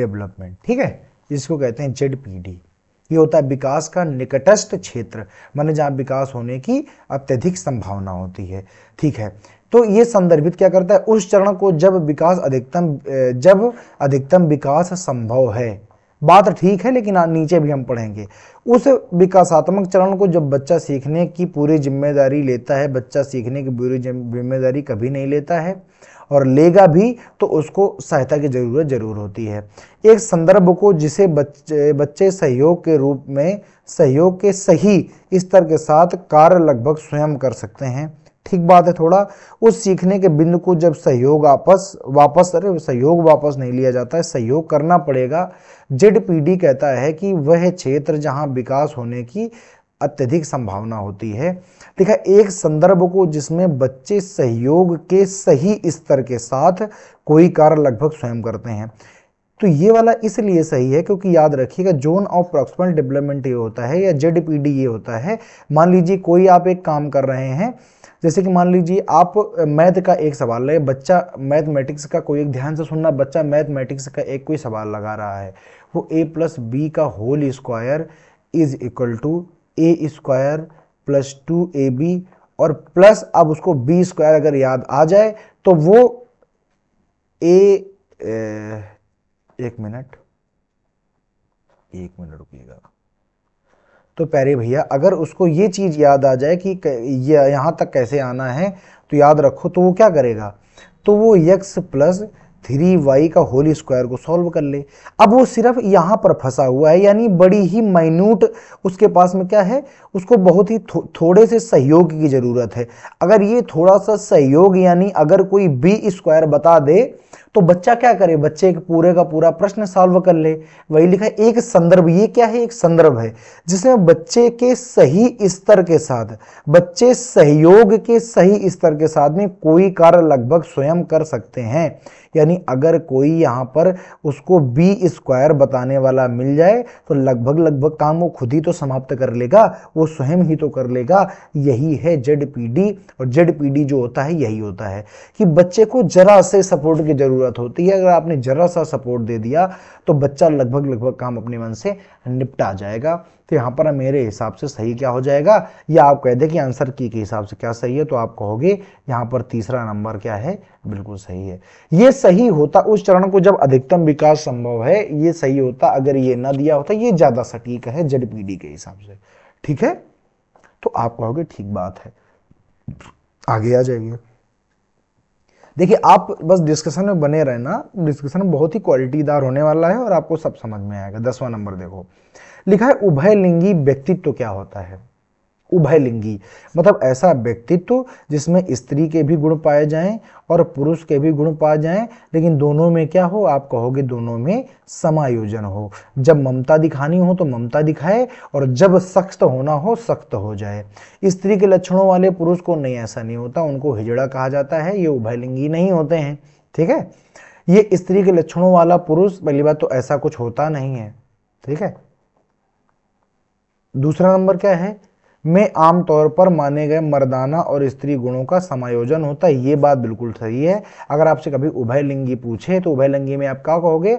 development ठीक है जिसको कहते हैं जेड ये होता है विकास का निकटस्थ क्षेत्र माने जहां विकास होने की अत्यधिक संभावना होती है ठीक है तो ये संदर्भित क्या करता है उस चरण को जब विकास अधिकतम जब अधिकतम विकास संभव है बात तो ठीक है लेकिन नीचे भी हम पढ़ेंगे उस विकासात्मक चरण को जब बच्चा सीखने की पूरी जिम्मेदारी लेता है बच्चा सीखने की पूरी जिम्मेदारी कभी नहीं लेता है और लेगा भी तो उसको सहायता की ज़रूरत ज़रूर होती है एक संदर्भ को जिसे बच्चे बच्चे सहयोग के रूप में सहयोग के सही स्तर के साथ कार्य लगभग स्वयं कर सकते हैं ठीक बात है थोड़ा उस सीखने के बिंदु को जब सहयोग आपस वापस अरे सहयोग वापस नहीं लिया जाता है सहयोग करना पड़ेगा जेडपीडी कहता है कि वह क्षेत्र जहां विकास होने की अत्यधिक संभावना होती है देखा एक संदर्भ को जिसमें बच्चे सहयोग के सही स्तर के साथ कोई कार्य लगभग स्वयं करते हैं तो ये वाला इसलिए सही है क्योंकि याद रखिएगा जोन ऑफ प्रॉक्सिमल डेवलपमेंट ये होता है या जेडपीडी ये होता है मान लीजिए कोई आप एक काम कर रहे हैं जैसे कि मान लीजिए आप मैथ का एक सवाल ले बच्चा मैथमेटिक्स का कोई एक ध्यान से सुनना बच्चा मैथमेटिक्स का एक कोई सवाल लगा रहा है वो ए प्लस बी का whole square is equal to A square plus two A B और प्लस अब उसको बी स्क्वायर अगर याद आ जाए तो वो ए, ए एक मिनट एक मिनट रुकिएगा तो प्यारे भैया अगर उसको ये चीज़ याद आ जाए कि ये यहाँ तक कैसे आना है तो याद रखो तो वो क्या करेगा तो वो यक्स प्लस थ्री वाई का होल स्क्वायर को सॉल्व कर ले अब वो सिर्फ यहाँ पर फंसा हुआ है यानी बड़ी ही माइन्यूट उसके पास में क्या है उसको बहुत ही थो, थोड़े से सहयोग की ज़रूरत है अगर ये थोड़ा सा सहयोग यानी अगर कोई बी स्क्वायर बता दे तो बच्चा क्या करे बच्चे पूरे का पूरा प्रश्न सॉल्व कर ले वही लिखा है एक संदर्भ ये क्या है एक संदर्भ है जिसमें बच्चे के सही स्तर के साथ बच्चे सहयोग के सही स्तर के साथ में कोई कार्य लगभग स्वयं कर सकते हैं यानी अगर कोई यहाँ पर उसको बी स्क्वायर बताने वाला मिल जाए तो लगभग लगभग काम वो खुद ही तो समाप्त कर लेगा वो स्वयं ही तो कर लेगा यही है जेड पी और जेड पी जो होता है यही होता है कि बच्चे को जरा से सपोर्ट की ज़रूरत होती है अगर आपने जरा सा सपोर्ट दे दिया तो बच्चा लगभग लगभग काम अपने मन से निपटा जाएगा तो यहाँ पर मेरे हिसाब से सही क्या हो जाएगा या आप कह दें कि आंसर की के हिसाब से क्या सही है तो आप कहोगे यहाँ पर तीसरा नंबर क्या है बिल्कुल सही है ये सही होता उस चरण को जब अधिकतम विकास संभव है ये सही होता अगर ये ना दिया होता ये ज़्यादा सटीक है जेडपीडी के हिसाब से ठीक है तो आप कहोगे ठीक बात है आगे आ जाइए देखिए आप बस डिस्कशन में बने रहना डिस्कशन बहुत ही क्वालिटीदार होने वाला है और आपको सब समझ में आएगा दसवां नंबर देखो लिखा है उभयलिंगी व्यक्तित्व क्या होता है उभयलिंगी मतलब ऐसा व्यक्तित्व जिसमें स्त्री के भी गुण पाए जाएं और पुरुष के भी गुण पाए जाएं लेकिन दोनों में क्या हो आप कहोगे दोनों में समायोजन हो जब ममता दिखानी हो तो ममता दिखाए और जब सख्त होना हो सख्त हो जाए स्त्री के लक्षणों वाले पुरुष को नहीं ऐसा नहीं होता उनको हिजड़ा कहा जाता है ये उभयलिंगी नहीं होते हैं ठीक है ये स्त्री के लक्षणों वाला पुरुष पहली बात तो ऐसा कुछ होता नहीं है ठीक है दूसरा नंबर क्या है में आमतौर पर माने गए मर्दाना और स्त्री गुणों का समायोजन होता है ये बात बिल्कुल सही है अगर आपसे कभी उभयलिंगी पूछे तो उभयलिंगी में आप क्या कहोगे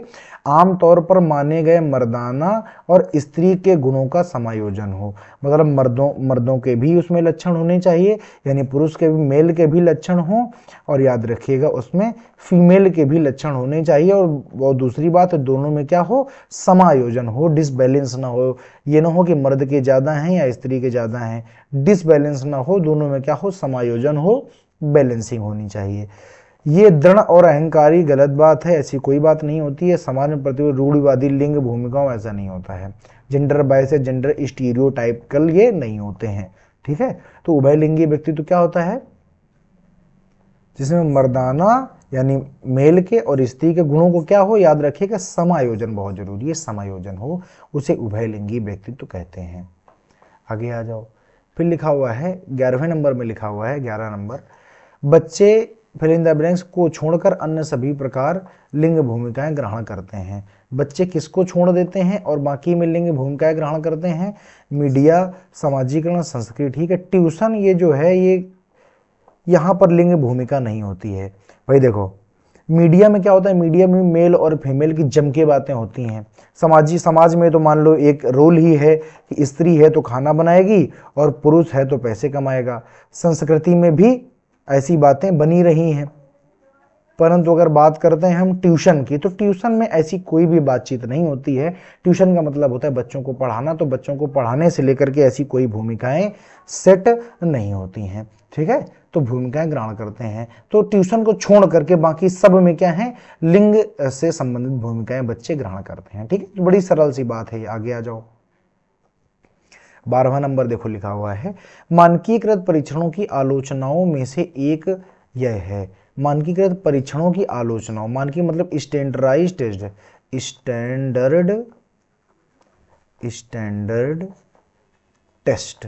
आमतौर पर माने गए मर्दाना और स्त्री के गुणों का समायोजन हो मतलब मर्दों मर्दों के भी उसमें लक्षण होने चाहिए यानी पुरुष के भी मेल के भी लक्षण हो और याद रखिएगा उसमें फीमेल के भी लक्षण होने चाहिए और, वो दूसरी बात दोनों में क्या हो समायोजन हो डिसबैलेंस ना हो ये ना हो कि मर्द के ज़्यादा हैं या स्त्री के ज़्यादा हैं डिसबैलेंस ना हो दोनों में क्या हो समायोजन हो बैलेंसिंग होनी चाहिए ये दृढ़ और अहंकारी गलत बात है ऐसी कोई बात नहीं होती है समाज में प्रति रूढ़िवादी लिंग भूमिकाओं ऐसा नहीं होता है जेंडर से जेंडर स्टीरियो टाइप कल ये नहीं होते हैं ठीक है तो लिंगी व्यक्ति तो क्या होता है जिसमें मर्दाना यानी मेल के और स्त्री के गुणों को क्या हो याद कि समायोजन बहुत जरूरी है समायोजन हो उसे उभयलिंगी व्यक्तित्व तो कहते हैं आगे आ जाओ फिर लिखा हुआ है ग्यारहवें नंबर में लिखा हुआ है ग्यारह नंबर बच्चे फिलिंदा ब्रैंक्स को छोड़कर अन्य सभी प्रकार लिंग भूमिकाएं ग्रहण करते हैं बच्चे किसको छोड़ देते हैं और बाकी में लिंग भूमिकाएं ग्रहण करते हैं मीडिया सामाजिकरण संस्कृति ठीक है ट्यूशन ये जो है ये यहाँ पर लिंग भूमिका नहीं होती है भाई देखो मीडिया में क्या होता है मीडिया में मेल और फीमेल की जम के बातें होती हैं समाजी समाज में तो मान लो एक रोल ही है कि स्त्री है तो खाना बनाएगी और पुरुष है तो पैसे कमाएगा संस्कृति में भी ऐसी बातें बनी रही हैं परंतु अगर बात करते हैं हम ट्यूशन की तो ट्यूशन में ऐसी कोई भी बातचीत नहीं होती है ट्यूशन का मतलब होता है बच्चों को पढ़ाना तो बच्चों को पढ़ाने से लेकर के ऐसी कोई भूमिकाएं सेट नहीं होती हैं ठीक है तो भूमिकाएं ग्रहण करते हैं तो ट्यूशन को छोड़ करके बाकी सब में क्या है लिंग से संबंधित भूमिकाएं बच्चे ग्रहण करते हैं ठीक है तो बड़ी सरल सी बात है आगे आ जाओ बारहवा नंबर देखो लिखा हुआ है मानकीकृत परीक्षणों की आलोचनाओं में से एक यह है मानकीकृत परीक्षणों की आलोचनाओं मानकी मतलब standardize test standard standard test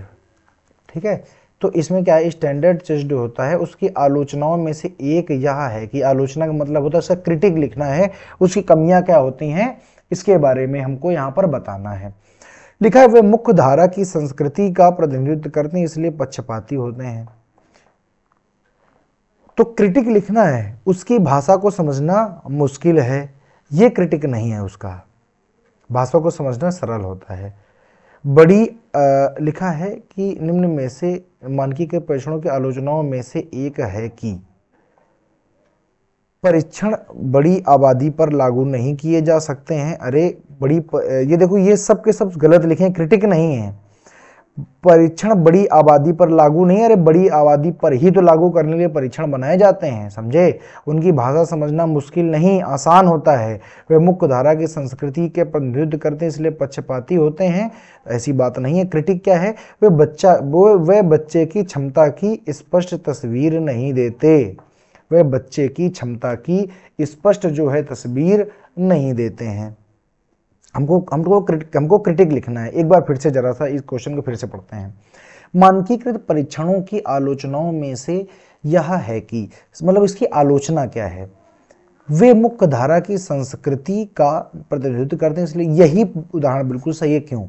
ठीक है तो इसमें क्या है स्टैंडर्ड टेस्ट जो होता है उसकी आलोचनाओं में से एक यह है कि आलोचना का मतलब होता है उसका क्रिटिक लिखना है उसकी कमियां क्या होती हैं इसके बारे में हमको यहां पर बताना है लिखा है वे मुख्य धारा की संस्कृति का प्रतिनिधित्व करते हैं इसलिए पक्षपाती होते हैं तो क्रिटिक लिखना है उसकी भाषा को समझना मुश्किल है ये क्रिटिक नहीं है उसका भाषा को समझना सरल होता है बड़ी आ, लिखा है कि निम्न में से मानकी के परीक्षणों की आलोचनाओं में से एक है कि परीक्षण बड़ी आबादी पर लागू नहीं किए जा सकते हैं अरे बड़ी ये देखो ये सब के सब गलत लिखे हैं क्रिटिक नहीं है परीक्षण बड़ी आबादी पर लागू नहीं अरे बड़ी आबादी पर ही तो लागू करने के लिए परीक्षण बनाए जाते हैं समझे उनकी भाषा समझना मुश्किल नहीं आसान होता है वे मुख्य धारा की संस्कृति के प्रतिनिधित्व करते हैं इसलिए पक्षपाती होते हैं ऐसी बात नहीं है क्रिटिक क्या है वे बच्चा वो वे बच्चे की क्षमता की स्पष्ट तस्वीर नहीं देते वह बच्चे की क्षमता की स्पष्ट जो है तस्वीर नहीं देते हैं हमको हमको हमको क्रिटिक लिखना है एक बार फिर से जरा सा इस क्वेश्चन को फिर से पढ़ते हैं मानकीकृत परीक्षणों की आलोचनाओं में से यह है कि मतलब इसकी आलोचना क्या है वे मुख्य धारा की संस्कृति का प्रतिनिधित्व करते हैं इसलिए यही उदाहरण बिल्कुल सही है क्यों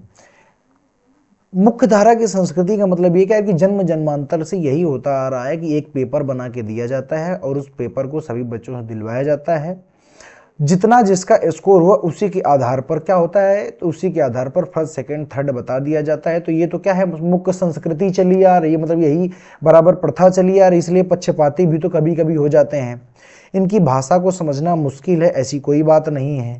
मुख्य धारा की संस्कृति का मतलब ये क्या है कि जन्म जन्मांतर से यही होता आ रहा है कि एक पेपर बना के दिया जाता है और उस पेपर को सभी बच्चों से दिलवाया जाता है जितना जिसका स्कोर हुआ उसी के आधार पर क्या होता है तो उसी के आधार पर फर्स्ट सेकंड थर्ड बता दिया जाता है तो ये तो क्या है मुख्य संस्कृति चली आ रही है मतलब यही बराबर प्रथा चली आ रही इसलिए पक्षपाती भी तो कभी कभी हो जाते हैं इनकी भाषा को समझना मुश्किल है ऐसी कोई बात नहीं है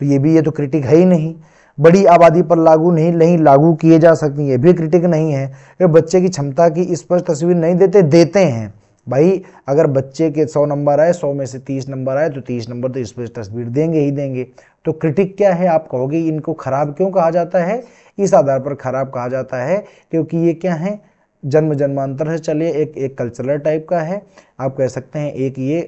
तो ये भी ये तो क्रिटिक है ही नहीं बड़ी आबादी पर लागू नहीं नहीं लागू किए जा सकती ये भी क्रिटिक नहीं है ये बच्चे की क्षमता की स्पष्ट तस्वीर नहीं देते देते हैं भाई अगर बच्चे के सौ नंबर आए सौ में से तीस नंबर आए तो तीस नंबर तो स्पष्ट तस्वीर देंगे ही देंगे तो क्रिटिक क्या है आप कहोगे इनको खराब क्यों कहा जाता है इस आधार पर खराब कहा जाता है क्योंकि ये क्या है जन्म जन्मांतर से चलिए एक एक कल्चरल टाइप का है आप कह सकते हैं एक ये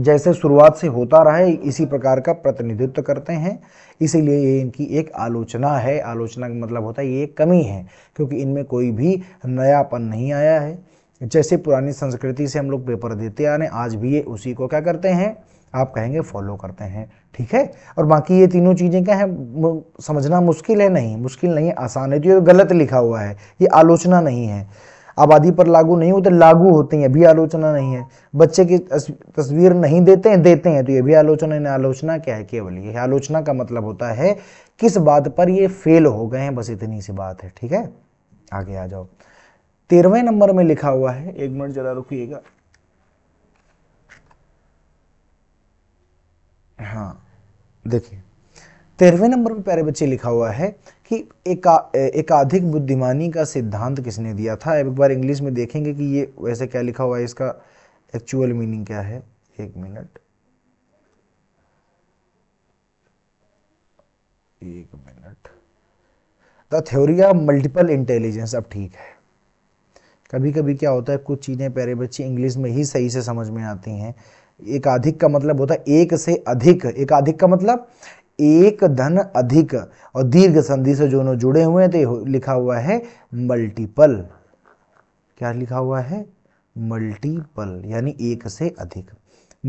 जैसे शुरुआत से होता रहा है इसी प्रकार का प्रतिनिधित्व करते हैं इसीलिए ये इनकी एक आलोचना है आलोचना का मतलब होता है ये कमी है क्योंकि इनमें कोई भी नयापन नहीं आया है जैसे पुरानी संस्कृति से हम लोग पेपर देते आ रहे हैं आज भी ये उसी को क्या करते हैं आप कहेंगे फॉलो करते हैं ठीक है और बाकी ये तीनों चीज़ें क्या है समझना मुश्किल है नहीं मुश्किल नहीं है आसान है जो तो गलत लिखा हुआ है ये आलोचना नहीं है आबादी पर लागू नहीं होते लागू होते हैं भी आलोचना नहीं है बच्चे की तस्वीर नहीं देते हैं देते हैं तो ये भी आलोचना नहीं आलोचना क्या है केवल ये आलोचना का मतलब होता है किस बात पर ये फेल हो गए हैं बस इतनी सी बात है ठीक है आगे आ जाओ तेरहवें नंबर में लिखा हुआ है एक मिनट जरा रुकिएगा हाँ देखिए तेरहवें नंबर पर प्यारे बच्चे लिखा हुआ है कि एकाधिक एकाधिक बुद्धिमानी का सिद्धांत किसने दिया था एक बार इंग्लिश में देखेंगे कि ये वैसे क्या लिखा हुआ है इसका एक्चुअल मीनिंग क्या है एक मिनट एक minute the theory of multiple intelligence अब ठीक है कभी कभी क्या होता है कुछ चीज़ें प्यारे बच्चे इंग्लिश में ही सही से समझ में आती हैं एकाधिक का मतलब होता है एक से अधिक एकाधिक का मतलब एक धन अधिक और दीर्घ संधि से जो जुड़े हुए हैं तो लिखा हुआ है मल्टीपल क्या लिखा हुआ है मल्टीपल यानी एक से अधिक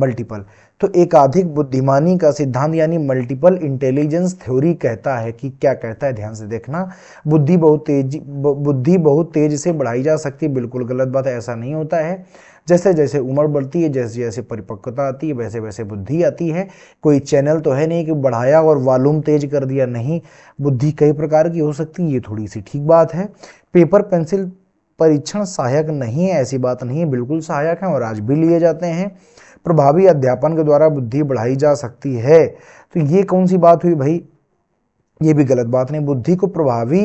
मल्टीपल तो एकाधिक बुद्धिमानी का सिद्धांत यानी मल्टीपल इंटेलिजेंस थ्योरी कहता है कि क्या कहता है ध्यान से देखना बुद्धि बहुत तेज बुद्धि बहुत तेज से बढ़ाई जा सकती है बिल्कुल गलत बात ऐसा नहीं होता है जैसे जैसे उम्र बढ़ती है जैसे जैसे परिपक्वता आती है वैसे वैसे बुद्धि आती है कोई चैनल तो है नहीं कि बढ़ाया और वालूम तेज कर दिया नहीं बुद्धि कई प्रकार की हो सकती है ये थोड़ी सी ठीक बात है पेपर पेंसिल परीक्षण सहायक नहीं है ऐसी बात नहीं है बिल्कुल सहायक हैं और आज भी लिए जाते हैं प्रभावी अध्यापन के द्वारा बुद्धि बढ़ाई जा सकती है तो ये कौन सी बात हुई भाई ये भी गलत बात नहीं बुद्धि को प्रभावी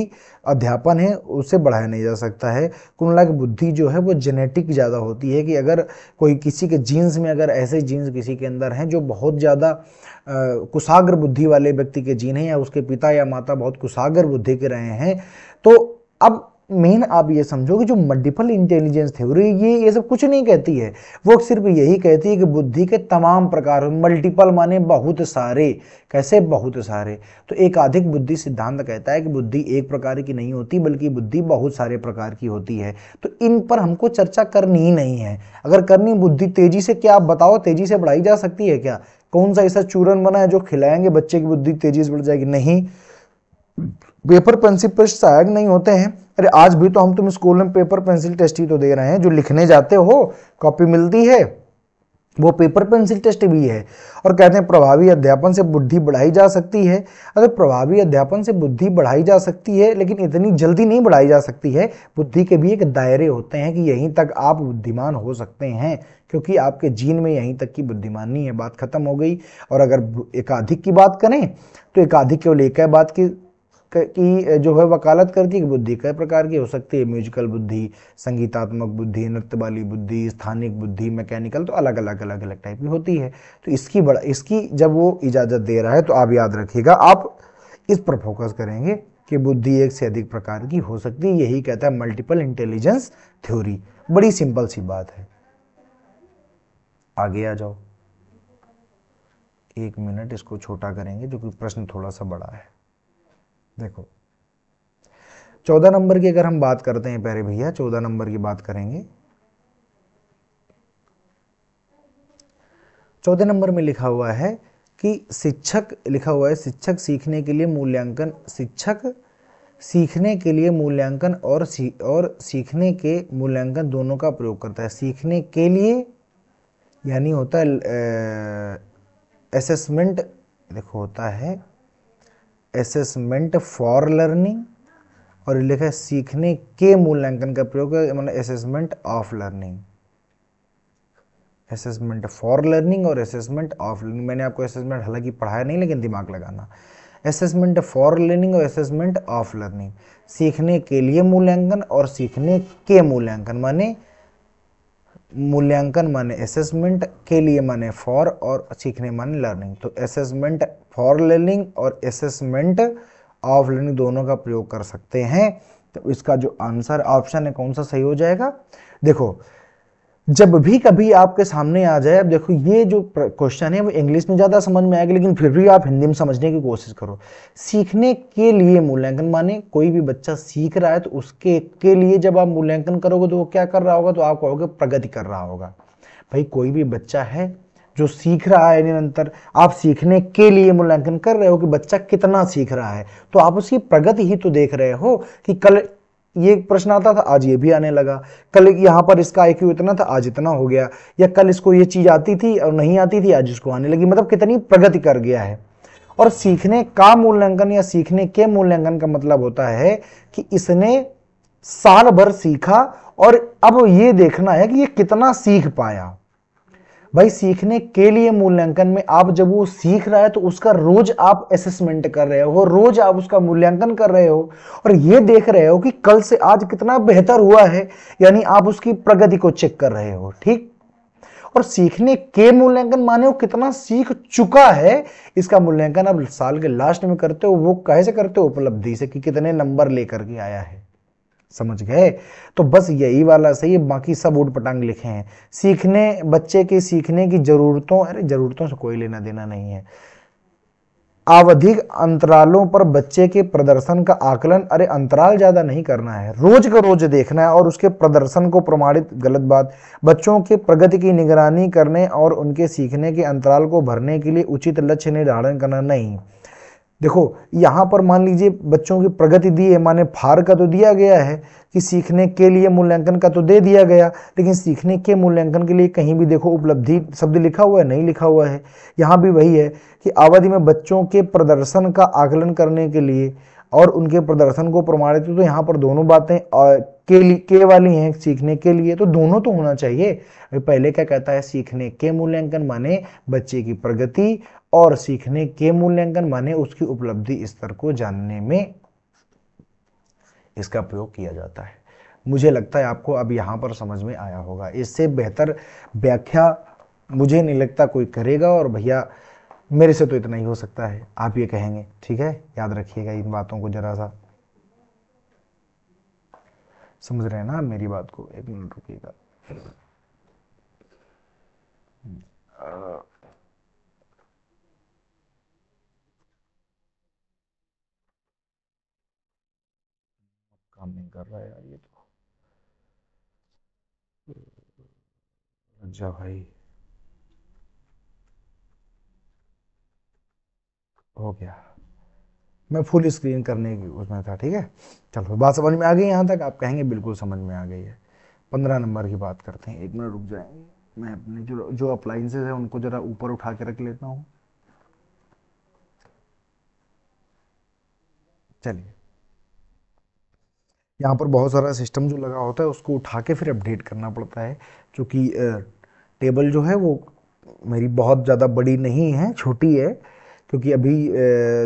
अध्यापन है उसे बढ़ाया नहीं जा सकता है कुंडला की बुद्धि जो है वो जेनेटिक ज़्यादा होती है कि अगर कोई किसी के जीन्स में अगर ऐसे जीन्स किसी के अंदर हैं जो बहुत ज़्यादा कुसागर बुद्धि वाले व्यक्ति के जीन हैं या उसके पिता या माता बहुत कुसागर बुद्धि के रहे हैं तो अब मेन आप ये समझो कि जो मल्टीपल इंटेलिजेंस थ्योरी ये ये सब कुछ नहीं कहती है वो सिर्फ यही कहती है कि बुद्धि के तमाम प्रकार मल्टीपल माने बहुत सारे कैसे बहुत सारे तो एक अधिक बुद्धि सिद्धांत कहता है कि बुद्धि एक प्रकार की नहीं होती बल्कि बुद्धि बहुत सारे प्रकार की होती है तो इन पर हमको चर्चा करनी ही नहीं है अगर करनी बुद्धि तेजी से क्या आप बताओ तेजी से बढ़ाई जा सकती है क्या कौन सा ऐसा चूरन बना है जो खिलाएंगे बच्चे की बुद्धि तेजी से बढ़ जाएगी नहीं पेपर पेंसिल पर सहायक नहीं होते हैं अरे आज भी तो हम तुम स्कूल में पेपर पेंसिल टेस्ट ही तो दे रहे हैं जो लिखने जाते हो कॉपी मिलती है वो पेपर पेंसिल टेस्ट भी है और कहते हैं प्रभावी अध्यापन से बुद्धि बढ़ाई जा सकती है अगर प्रभावी अध्यापन से बुद्धि बढ़ाई जा सकती है लेकिन इतनी जल्दी नहीं बढ़ाई जा सकती है बुद्धि के भी एक दायरे होते हैं कि यहीं तक आप बुद्धिमान हो सकते हैं क्योंकि आपके जीन में यहीं तक की बुद्धिमानी है बात खत्म हो गई और अगर एकाधिक की बात करें तो एकाधिक केवल एक बात की की जो है वकालत करती है बुद्धि कई प्रकार की हो सकती है म्यूजिकल बुद्धि संगीतात्मक बुद्धि नृत्य वाली बुद्धि स्थानिक बुद्धि मैकेनिकल तो अलग अलग अलग अलग टाइप की होती है तो इसकी बड़ा इसकी जब वो इजाज़त दे रहा है तो आप याद रखिएगा आप इस पर फोकस करेंगे कि बुद्धि एक से अधिक प्रकार की हो सकती है यही कहता है मल्टीपल इंटेलिजेंस थ्योरी बड़ी सिंपल सी बात है आगे आ जाओ एक मिनट इसको छोटा करेंगे जो कि प्रश्न थोड़ा सा बड़ा है देखो चौदह नंबर की अगर हम बात करते हैं पहले भैया चौदह नंबर की बात करेंगे चौदह नंबर में लिखा हुआ है कि शिक्षक लिखा हुआ है शिक्षक सीखने के लिए मूल्यांकन शिक्षक सीखने के लिए मूल्यांकन और सी, और सीखने के मूल्यांकन दोनों का प्रयोग करता है सीखने के लिए यानी होता है असेसमेंट देखो होता है असेसमेंट फॉर लर्निंग और लिखा है सीखने के मूल्यांकन का प्रयोग मतलब assessment of learning assessment for learning और असेसमेंट ऑफ लर्निंग मैंने आपको असेसमेंट हालांकि पढ़ाया नहीं लेकिन दिमाग लगाना असेसमेंट फॉर लर्निंग और असेसमेंट ऑफ लर्निंग सीखने के लिए मूल्यांकन और सीखने के मूल्यांकन माने मूल्यांकन माने असेसमेंट के लिए माने फॉर और सीखने माने लर्निंग तो असेसमेंट फॉर लर्निंग और असेसमेंट ऑफ लर्निंग दोनों का प्रयोग कर सकते हैं तो इसका जो आंसर ऑप्शन है कौन सा सही हो जाएगा देखो जब भी कभी आपके सामने आ जाए अब देखो ये जो क्वेश्चन है वो इंग्लिश में ज़्यादा समझ में आएगा लेकिन फिर भी आप हिंदी में समझने की कोशिश करो सीखने के लिए मूल्यांकन माने कोई भी बच्चा सीख रहा है तो उसके के लिए जब आप मूल्यांकन करोगे तो वो क्या कर रहा होगा तो आप कहोगे प्रगति कर रहा होगा भाई कोई भी बच्चा है जो सीख रहा है निरंतर आप सीखने के लिए मूल्यांकन कर रहे हो कि बच्चा कितना सीख रहा है तो आप उसकी प्रगति ही तो देख रहे हो कि कल ये प्रश्न आता था आज ये भी आने लगा कल यहाँ पर इसका आई इतना था आज इतना हो गया या कल इसको ये चीज आती थी और नहीं आती थी आज इसको आने लगी मतलब कितनी प्रगति कर गया है और सीखने का मूल्यांकन या सीखने के मूल्यांकन का मतलब होता है कि इसने साल भर सीखा और अब ये देखना है कि ये कितना सीख पाया भाई सीखने के लिए मूल्यांकन में आप जब वो सीख रहा है तो उसका रोज आप असेसमेंट कर रहे हो रोज आप उसका मूल्यांकन कर रहे हो और ये देख रहे हो कि कल से आज कितना बेहतर हुआ है यानी आप उसकी प्रगति को चेक कर रहे हो ठीक और सीखने के मूल्यांकन माने वो कितना सीख चुका है इसका मूल्यांकन आप साल के लास्ट में करते हो वो कैसे करते हो उपलब्धि से कि कितने नंबर लेकर के आया है समझ गए तो बस यही वाला सही है बाकी सब उठ पटांग लिखे हैं सीखने बच्चे के सीखने की जरूरतों अरे जरूरतों से कोई लेना देना नहीं है आवधिक अंतरालों पर बच्चे के प्रदर्शन का आकलन अरे अंतराल ज़्यादा नहीं करना है रोज का रोज देखना है और उसके प्रदर्शन को प्रमाणित गलत बात बच्चों के प्रगति की निगरानी करने और उनके सीखने के अंतराल को भरने के लिए उचित लक्ष्य निर्धारण करना नहीं देखो यहाँ पर मान लीजिए बच्चों की प्रगति दी है माने फार का तो दिया गया है कि सीखने के लिए मूल्यांकन का तो दे दिया गया लेकिन सीखने के मूल्यांकन के लिए कहीं भी देखो उपलब्धि शब्द लिखा हुआ है नहीं लिखा हुआ है यहाँ भी वही है कि अवधि में बच्चों के प्रदर्शन का आकलन करने के लिए और उनके प्रदर्शन को प्रमाणित तो यहाँ पर दोनों बातें के लिए के वाली हैं सीखने के लिए तो दोनों तो होना चाहिए पहले क्या कहता है सीखने के मूल्यांकन माने बच्चे की प्रगति और सीखने के मूल्यांकन माने उसकी उपलब्धि स्तर को जानने में इसका प्रयोग किया जाता है मुझे लगता है आपको अब यहां पर समझ में आया होगा इससे बेहतर व्याख्या मुझे नहीं लगता कोई करेगा और भैया मेरे से तो इतना ही हो सकता है आप ये कहेंगे ठीक है याद रखिएगा इन बातों को जरा सा समझ रहे हैं ना मेरी बात को एक मिनट रुकिएगा हाँ। काम नहीं कर रहा यार ये तो जा अच्छा भाई हो गया मैं फुल स्क्रीन करने की उसमें था ठीक है चलो बात समझ में आ गई यहाँ तक आप कहेंगे बिल्कुल समझ में आ गई है पंद्रह नंबर की बात करते हैं एक मिनट रुक जाएंगे मैं अपने जो जो अप्लाइंसेज हैं उनको ज़रा ऊपर उठा के रख लेता हूँ चलिए यहाँ पर बहुत सारा सिस्टम जो लगा होता है उसको उठा के फिर अपडेट करना पड़ता है क्योंकि टेबल जो है वो मेरी बहुत ज़्यादा बड़ी नहीं है छोटी है क्योंकि अभी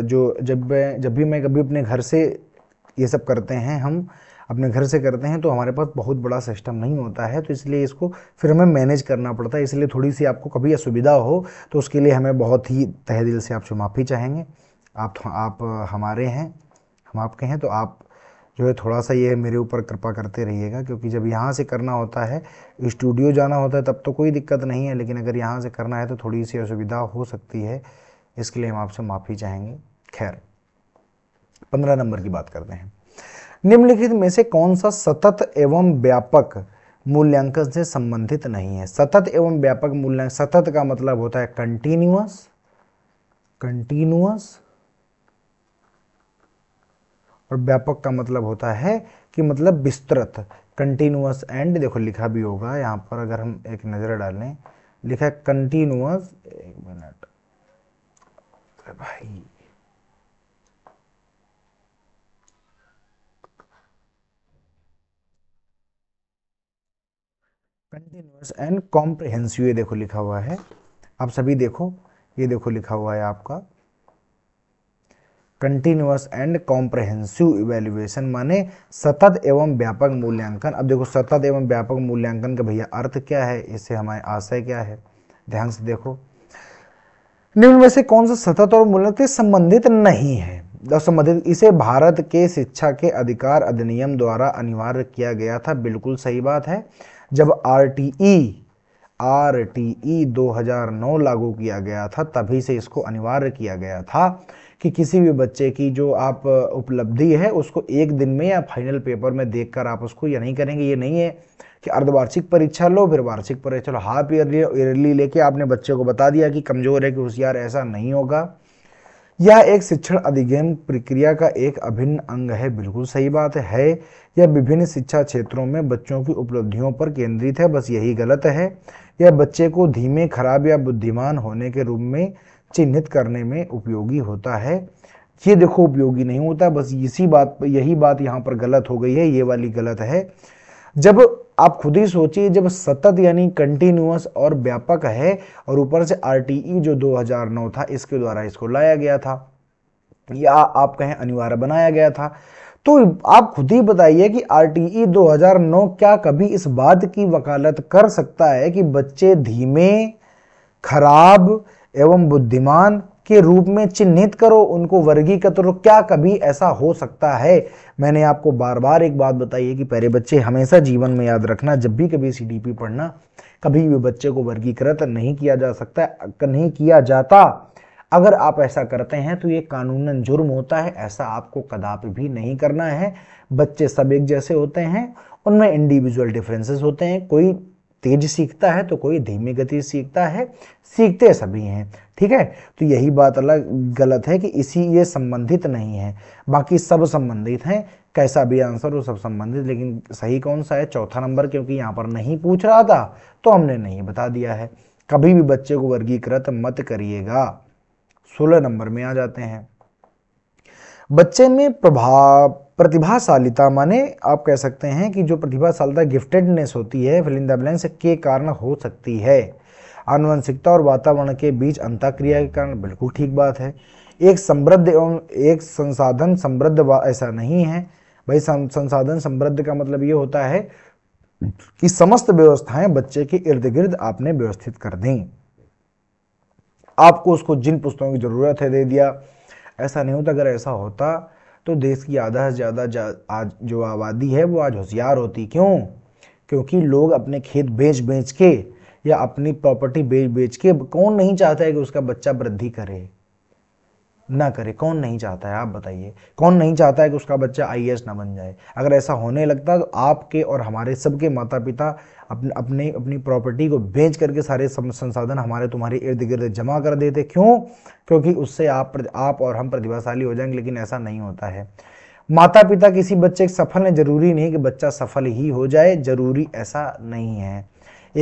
जो जब मैं जब भी मैं कभी अपने घर से ये सब करते हैं हम अपने घर से करते हैं तो हमारे पास बहुत बड़ा सिस्टम नहीं होता है तो इसलिए इसको फिर हमें मैनेज करना पड़ता है इसलिए थोड़ी सी आपको कभी असुविधा हो तो उसके लिए हमें बहुत ही तहे दिल से आपसे माफ़ी चाहेंगे आप आप हमारे हैं हम आपके हैं तो आप जो है थोड़ा सा ये मेरे ऊपर कृपा करते रहिएगा क्योंकि जब यहाँ से करना होता है स्टूडियो जाना होता है तब तो कोई दिक्कत नहीं है लेकिन अगर यहाँ से करना है तो थोड़ी सी असुविधा हो सकती है इसके लिए हम आपसे माफ़ी चाहेंगे खैर पंद्रह नंबर की बात करते हैं निम्नलिखित में से कौन सा सतत एवं व्यापक मूल्यांकन से संबंधित नहीं है सतत एवं व्यापक मूल्यांकन सतत का मतलब होता है कंटिन्यूअस कंटिन्यूअस और व्यापक का मतलब होता है कि मतलब विस्तृत कंटिन्यूस एंड देखो लिखा भी होगा यहाँ पर अगर हम एक नज़र डालें लिखा है कंटिन्यूस एक मिनट अरे भाई कंटिन्यूस एंड कॉम्प्रिहेंसिव ये देखो लिखा हुआ है आप सभी देखो ये देखो लिखा हुआ है आपका कंटिन्यूस एंड कॉम्प्रहेंसिव इवेल्युएशन माने सतत एवं व्यापक मूल्यांकन अब देखो सतत एवं व्यापक मूल्यांकन का भैया अर्थ क्या है इससे हमारे आशय क्या है ध्यान से देखो निम्न में से कौन सा सतत और मूल्यांकन संबंधित नहीं है संबंधित इसे भारत के शिक्षा के अधिकार अधिनियम द्वारा अनिवार्य किया गया था बिल्कुल सही बात है जब R T E R T E 2009 लागू किया गया था तभी से इसको अनिवार्य किया गया था कि किसी भी बच्चे की जो आप उपलब्धि है उसको एक दिन में या फाइनल पेपर में देखकर आप उसको ये नहीं करेंगे ये नहीं है कि अर्धवार्षिक परीक्षा लो फिर वार्षिक परीक्षा लो हाफ ईयरली ईयरली लेके आपने बच्चे को बता दिया कि कमज़ोर है कि होशियार ऐसा नहीं होगा यह एक शिक्षण अधिगम प्रक्रिया का एक अभिन्न अंग है बिल्कुल सही बात है यह विभिन्न शिक्षा क्षेत्रों में बच्चों की उपलब्धियों पर केंद्रित है बस यही गलत है यह बच्चे को धीमे खराब या बुद्धिमान होने के रूप में चिन्हित करने में उपयोगी होता है ये देखो उपयोगी नहीं होता बस इसी बात यही बात यहाँ पर गलत हो गई है ये वाली गलत है जब आप खुद ही सोचिए जब सतत यानी कंटिन्यूस और व्यापक है और ऊपर से आरटीई e जो 2009 था इसके द्वारा इसको लाया गया था या आप कहें अनिवार्य बनाया गया था तो आप खुद ही बताइए कि आरटीई e 2009 क्या कभी इस बात की वकालत कर सकता है कि बच्चे धीमे खराब एवं बुद्धिमान के रूप में चिन्हित करो उनको वर्गीकृत करो क्या कभी ऐसा हो सकता है मैंने आपको बार बार एक बात बताई है कि पहले बच्चे हमेशा जीवन में याद रखना जब भी कभी पी पढ़ना कभी भी बच्चे को वर्गीकृत नहीं किया जा सकता नहीं किया जाता अगर आप ऐसा करते हैं तो ये कानूनन जुर्म होता है ऐसा आपको कदापि भी नहीं करना है बच्चे सब एक जैसे होते हैं उनमें इंडिविजुअल डिफरेंसेस होते हैं कोई तेज सीखता है तो कोई धीमी गति सीखता है सीखते सभी हैं ठीक है तो यही बात अलग गलत है कि इसी ये संबंधित नहीं है बाकी सब संबंधित हैं कैसा भी आंसर हो सब संबंधित लेकिन सही कौन सा है चौथा नंबर क्योंकि यहाँ पर नहीं पूछ रहा था तो हमने नहीं बता दिया है कभी भी बच्चे को वर्गीकृत मत करिएगा सोलह नंबर में आ जाते हैं बच्चे में प्रभाव प्रतिभाशालिता माने आप कह सकते हैं कि जो प्रतिभाशालिता गिफ्टेडनेस होती है फिल इन द ब्लैंक्स के कारण हो सकती है आनुवंशिकता और वातावरण के बीच अंताक्रिया के कारण बिल्कुल ठीक बात है एक समृद्ध एवं एक संसाधन समृद्ध ऐसा नहीं है भाई संसाधन समृद्ध का मतलब ये होता है कि समस्त व्यवस्थाएं बच्चे के इर्द गिर्द आपने व्यवस्थित कर दी आपको उसको जिन पुस्तकों की जरूरत है दे दिया ऐसा नहीं होता अगर ऐसा होता तो देश की आधा से ज़्यादा आज जो आबादी है वो आज होशियार होती क्यों क्योंकि लोग अपने खेत बेच बेच के या अपनी प्रॉपर्टी बेच बेच के कौन नहीं चाहता है कि उसका बच्चा वृद्धि करे ना करे कौन नहीं चाहता है आप बताइए कौन नहीं चाहता है कि उसका बच्चा आई ना बन जाए अगर ऐसा होने लगता तो आपके और हमारे सबके माता पिता अपने अपने अपनी प्रॉपर्टी को बेच करके सारे संसाधन हमारे तुम्हारे इर्द गिर्द जमा कर देते क्यों क्योंकि उससे आप आप और हम प्रतिभाशाली हो जाएंगे लेकिन ऐसा नहीं होता है माता पिता किसी बच्चे के सफल है जरूरी नहीं कि बच्चा सफल ही हो जाए जरूरी ऐसा नहीं है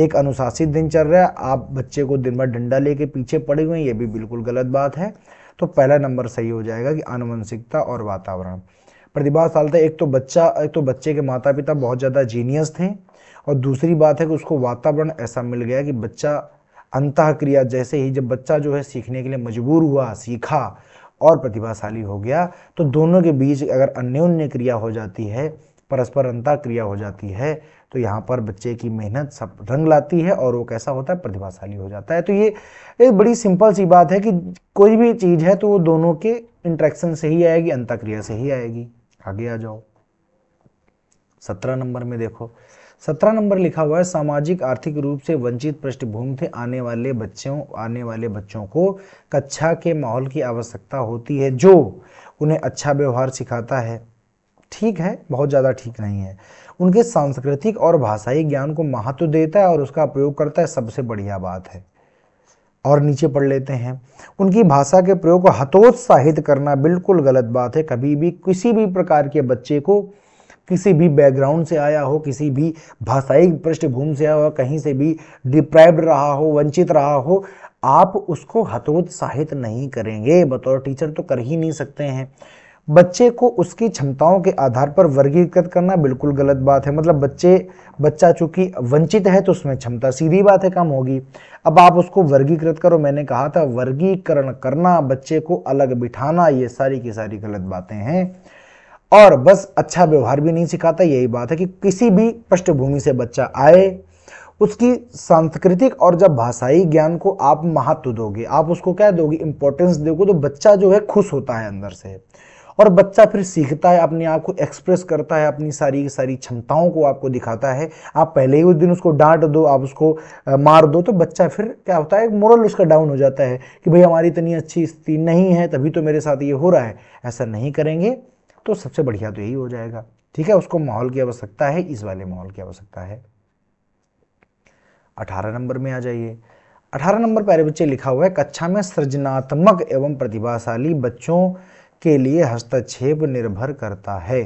एक अनुशासित दिनचर्या आप बच्चे को दिन भर डंडा लेके पीछे पड़े हुए हैं ये भी बिल्कुल गलत बात है तो पहला नंबर सही हो जाएगा कि आनुवंशिकता और वातावरण प्रतिभाशालता एक तो बच्चा एक तो बच्चे के माता पिता बहुत ज़्यादा जीनियस थे और दूसरी बात है कि उसको वातावरण ऐसा मिल गया कि बच्चा अंत क्रिया जैसे ही जब बच्चा जो है सीखने के लिए मजबूर हुआ सीखा और प्रतिभाशाली हो गया तो दोनों के बीच अगर अन्योन्य क्रिया हो जाती है परस्पर अंत क्रिया हो जाती है तो यहाँ पर बच्चे की मेहनत सब रंग लाती है और वो कैसा होता है प्रतिभाशाली हो जाता है तो ये एक बड़ी सिंपल सी बात है कि कोई भी चीज़ है तो वो दोनों के इंट्रैक्शन से ही आएगी अंतक्रिया से ही आएगी आगे आ जाओ सत्रह नंबर में देखो सत्रह नंबर लिखा हुआ है सामाजिक आर्थिक रूप से वंचित पृष्ठभूमि से आने वाले बच्चों आने वाले बच्चों को कक्षा के माहौल की आवश्यकता होती है जो उन्हें अच्छा व्यवहार सिखाता है ठीक है बहुत ज़्यादा ठीक नहीं है उनके सांस्कृतिक और भाषाई ज्ञान को महत्व देता है और उसका प्रयोग करता है सबसे बढ़िया बात है और नीचे पढ़ लेते हैं उनकी भाषा के प्रयोग को हतोत्साहित करना बिल्कुल गलत बात है कभी भी किसी भी प्रकार के बच्चे को किसी भी बैकग्राउंड से आया हो किसी भी भाषाई पृष्ठभूमि से आया हो कहीं से भी डिप्राइव रहा हो वंचित रहा हो आप उसको हतोत्साहित नहीं करेंगे बतौर टीचर तो कर ही नहीं सकते हैं बच्चे को उसकी क्षमताओं के आधार पर वर्गीकृत करना बिल्कुल गलत बात है मतलब बच्चे बच्चा चूंकि वंचित है तो उसमें क्षमता सीधी बात है कम होगी अब आप उसको वर्गीकृत करो मैंने कहा था वर्गीकरण करना बच्चे को अलग बिठाना ये सारी की सारी गलत बातें हैं और बस अच्छा व्यवहार भी नहीं सिखाता यही बात है कि किसी भी पृष्ठभूमि से बच्चा आए उसकी सांस्कृतिक और जब भाषाई ज्ञान को आप महत्व दोगे आप उसको क्या दोगे इंपॉर्टेंस दोगे तो बच्चा जो है खुश होता है अंदर से और बच्चा फिर सीखता है अपने आप को एक्सप्रेस करता है अपनी सारी की सारी क्षमताओं को आपको दिखाता है आप पहले ही उस दिन उसको डांट दो आप उसको मार दो तो बच्चा फिर क्या होता है मोरल उसका डाउन हो जाता है कि भाई हमारी इतनी अच्छी स्थिति नहीं है तभी तो मेरे साथ ये हो रहा है ऐसा नहीं करेंगे तो सबसे बढ़िया तो यही हो जाएगा ठीक है उसको माहौल की आवश्यकता है इस वाले माहौल की आवश्यकता है अठारह नंबर में आ जाइए अठारह नंबर पहले बच्चे लिखा हुआ है कक्षा में सृजनात्मक एवं प्रतिभाशाली बच्चों के लिए हस्तक्षेप निर्भर करता है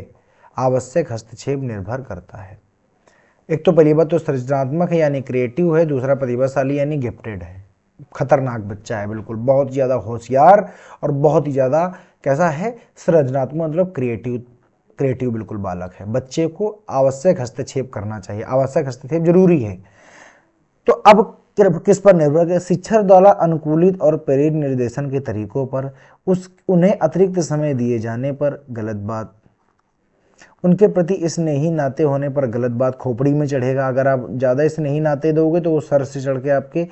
आवश्यक हस्तक्षेप निर्भर करता है एक तो प्रतिभा तो सृजनात्मक है यानी क्रिएटिव है दूसरा प्रतिभाशाली यानी गिफ्टेड है खतरनाक बच्चा है बिल्कुल बहुत ज़्यादा होशियार और बहुत ही ज़्यादा कैसा है सृजनात्मक मतलब क्रिएटिव क्रिएटिव बिल्कुल बालक है बच्चे को आवश्यक हस्तक्षेप करना चाहिए आवश्यक हस्तक्षेप जरूरी है तो अब किस पर निर्भर है शिक्षा द्वारा अनुकूलित और प्रेरित निर्देशन के तरीकों पर उस उन्हें अतिरिक्त समय दिए जाने पर गलत बात उनके प्रति स्नेही नाते होने पर गलत बात खोपड़ी में चढ़ेगा अगर आप ज़्यादा स्नेही नाते दोगे तो वो सर से चढ़ के आपके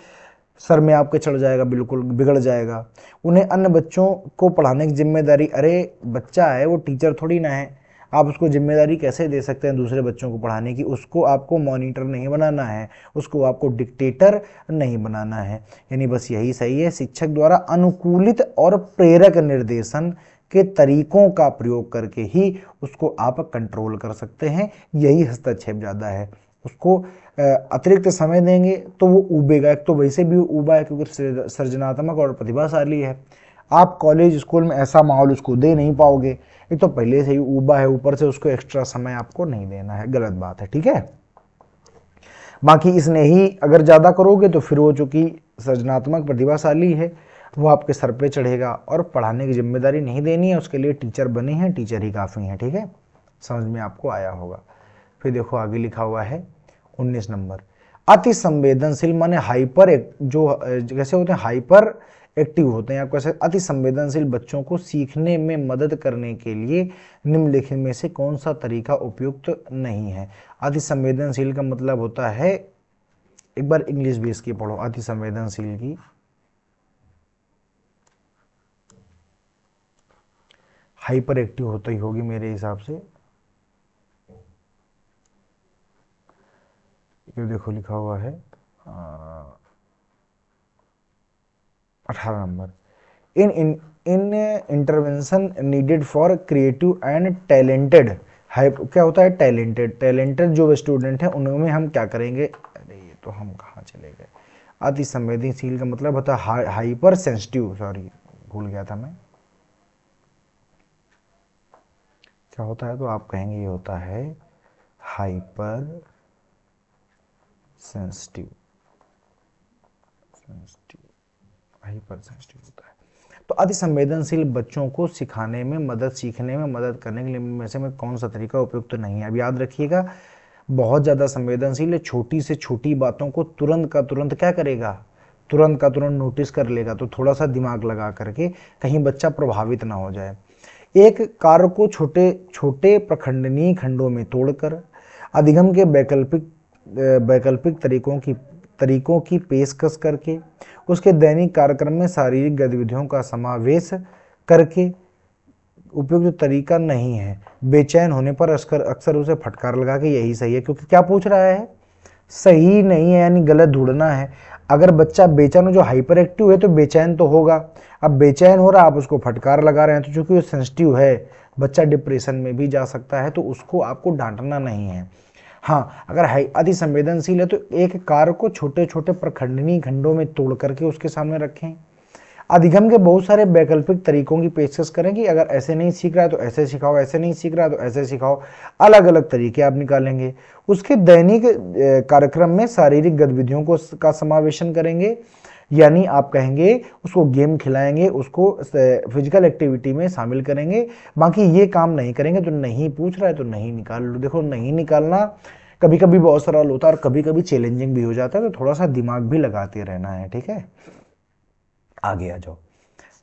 सर में आपके चढ़ जाएगा बिल्कुल बिगड़ जाएगा उन्हें अन्य बच्चों को पढ़ाने की जिम्मेदारी अरे बच्चा है वो टीचर थोड़ी ना है आप उसको जिम्मेदारी कैसे दे सकते हैं दूसरे बच्चों को पढ़ाने की उसको आपको मॉनिटर नहीं बनाना है उसको आपको डिक्टेटर नहीं बनाना है यानी बस यही सही है शिक्षक द्वारा अनुकूलित और प्रेरक निर्देशन के तरीकों का प्रयोग करके ही उसको आप कंट्रोल कर सकते हैं यही हस्तक्षेप ज़्यादा है उसको अतिरिक्त समय देंगे तो वो उबेगा एक तो वैसे भी उबा है क्योंकि सृजनात्मक और प्रतिभाशाली है आप कॉलेज स्कूल में ऐसा माहौल उसको दे नहीं पाओगे एक तो पहले से ही ऊबा है ऊपर से उसको एक्स्ट्रा समय आपको नहीं देना है गलत बात है ठीक है बाकी इसने ही अगर ज़्यादा करोगे तो फिर वो चूंकि सृजनात्मक प्रतिभाशाली है वो आपके सर पे चढ़ेगा और पढ़ाने की जिम्मेदारी नहीं देनी है उसके लिए टीचर बने हैं टीचर ही काफ़ी हैं ठीक है समझ में आपको आया होगा फिर देखो आगे लिखा हुआ है उन्नीस नंबर अति संवेदनशील माने हाइपर एक जो जैसे होते हैं हाइपर एक्टिव होते हैं आपको ऐसे अति संवेदनशील बच्चों को सीखने में मदद करने के लिए निम्नलिखित में से कौन सा तरीका उपयुक्त नहीं है अति संवेदनशील का मतलब होता है एक बार इंग्लिश बेस की पढ़ो अति संवेदनशील की हाइपर एक्टिव होती ही होगी मेरे हिसाब से ये देखो लिखा हुआ है अठारह number in in in intervention needed for creative and talented क्या होता है टैलेंटेड टैलेंटेड जो स्टूडेंट हैं उनमें हम क्या करेंगे अरे ये तो हम कहाँ चले गए अति संवेदनशील का मतलब होता है हाइपर सेंसिटिव सॉरी भूल गया था मैं क्या होता है तो आप कहेंगे ये होता है हाइपर सेंसिटिव सेंसिटिव हाइपरसेंसिटिव होता है तो अति संवेदनशील बच्चों को सिखाने में मदद सीखने में मदद करने के लिए में से में कौन सा तरीका उपयुक्त तो नहीं है अब याद रखिएगा बहुत ज़्यादा संवेदनशील है छोटी से छोटी बातों को तुरंत का तुरंत क्या करेगा तुरंत का तुरंत नोटिस कर लेगा तो थोड़ा सा दिमाग लगा करके कहीं बच्चा प्रभावित ना हो जाए एक कार्य को छोटे छोटे प्रखंडनीय खंडों में तोड़कर अधिगम के वैकल्पिक वैकल्पिक तरीकों की तरीकों की पेशकश करके उसके दैनिक कार्यक्रम में शारीरिक गतिविधियों का समावेश करके उपयुक्त तरीका नहीं है बेचैन होने पर अक्सर अक्सर उसे फटकार लगा के यही सही है क्योंकि क्या पूछ रहा है सही नहीं है यानी गलत ढूंढना है अगर बच्चा बेचैन हो जो हाइपर एक्टिव है तो बेचैन तो होगा अब बेचैन हो रहा आप उसको फटकार लगा रहे हैं तो चूंकि वो सेंसिटिव है बच्चा डिप्रेशन में भी जा सकता है तो उसको आपको डांटना नहीं है हाँ अगर है अति संवेदनशील है तो एक कार्य को छोटे छोटे प्रखंडनीय खंडों में तोड़ करके उसके सामने रखें अधिगम के बहुत सारे वैकल्पिक तरीकों की पेशकश करें कि अगर ऐसे नहीं सीख रहा है तो ऐसे सिखाओ ऐसे नहीं सीख रहा है तो ऐसे सिखाओ अलग अलग तरीके आप निकालेंगे उसके दैनिक कार्यक्रम में शारीरिक गतिविधियों को का समावेशन करेंगे यानी आप कहेंगे उसको गेम खिलाएंगे उसको फिजिकल एक्टिविटी में शामिल करेंगे बाकी ये काम नहीं करेंगे तो नहीं पूछ रहा है तो नहीं निकाल लो देखो नहीं निकालना कभी कभी बहुत सरल होता है और कभी कभी चैलेंजिंग भी हो जाता है तो थोड़ा सा दिमाग भी लगाते रहना है ठीक है आगे आ जाओ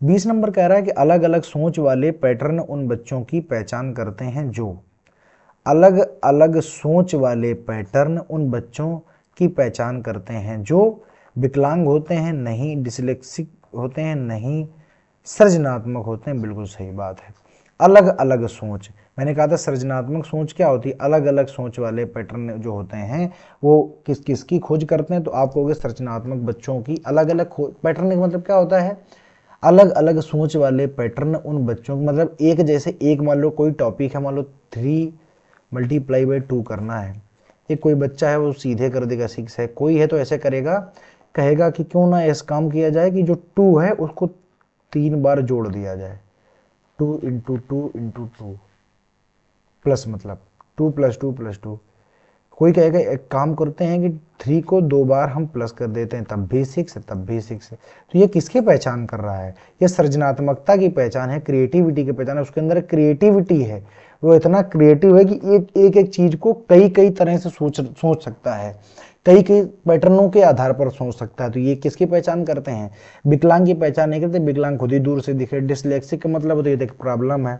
बीस नंबर कह रहा है कि अलग अलग सोच वाले पैटर्न उन बच्चों की पहचान करते हैं जो अलग अलग सोच वाले पैटर्न उन बच्चों की पहचान करते हैं जो विकलांग होते हैं नहीं डिसलेक्सिक होते हैं नहीं सृजनात्मक होते हैं बिल्कुल सही बात है अलग अलग सोच मैंने कहा था सृजनात्मक सोच क्या होती है अलग अलग सोच वाले पैटर्न जो होते हैं वो किस किस की खोज करते हैं तो आप कहोगे सृजनात्मक बच्चों की अलग अलग पैटर्न का मतलब क्या होता है अलग अलग सोच वाले पैटर्न उन बच्चों को मतलब एक जैसे एक मान लो कोई टॉपिक है मान लो थ्री मल्टीप्लाई बाई टू करना है एक कोई बच्चा है वो सीधे कर देगा सिक्स है कोई है तो ऐसे करेगा कहेगा कि क्यों ना ऐसा काम किया जाए कि जो टू है उसको तीन बार जोड़ दिया जाए two into two into two plus मतलब two plus two plus two कोई कहेगा एक काम करते हैं कि थ्री को दो बार हम प्लस कर देते हैं तब भी सिक्स है तब भी सिक्स है तो ये किसकी पहचान कर रहा है ये सृजनात्मकता की पहचान है क्रिएटिविटी की पहचान है उसके अंदर क्रिएटिविटी है वो इतना क्रिएटिव है कि एक एक एक चीज को कई कई तरह से सोच सोच सकता है कई कई पैटर्नों के आधार पर सोच सकता है तो ये किसकी पहचान करते हैं विकलांग की पहचान नहीं करते विकलांग खुद ही दूर से दिखे डिसलेक्सिक का मतलब तो ये देख प्रॉब्लम है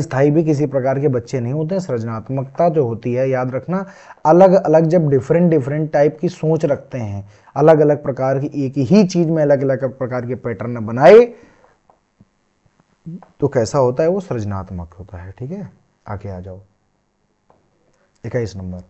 स्थाई भी किसी प्रकार के बच्चे नहीं होते सृजनात्मकता जो तो होती है याद रखना अलग अलग जब डिफरेंट डिफरेंट टाइप की सोच रखते हैं अलग अलग प्रकार की एक ही चीज में अलग अलग प्रकार के पैटर्न बनाए तो कैसा होता है वो सृजनात्मक होता है ठीक है आगे आ जाओ इक्कीस नंबर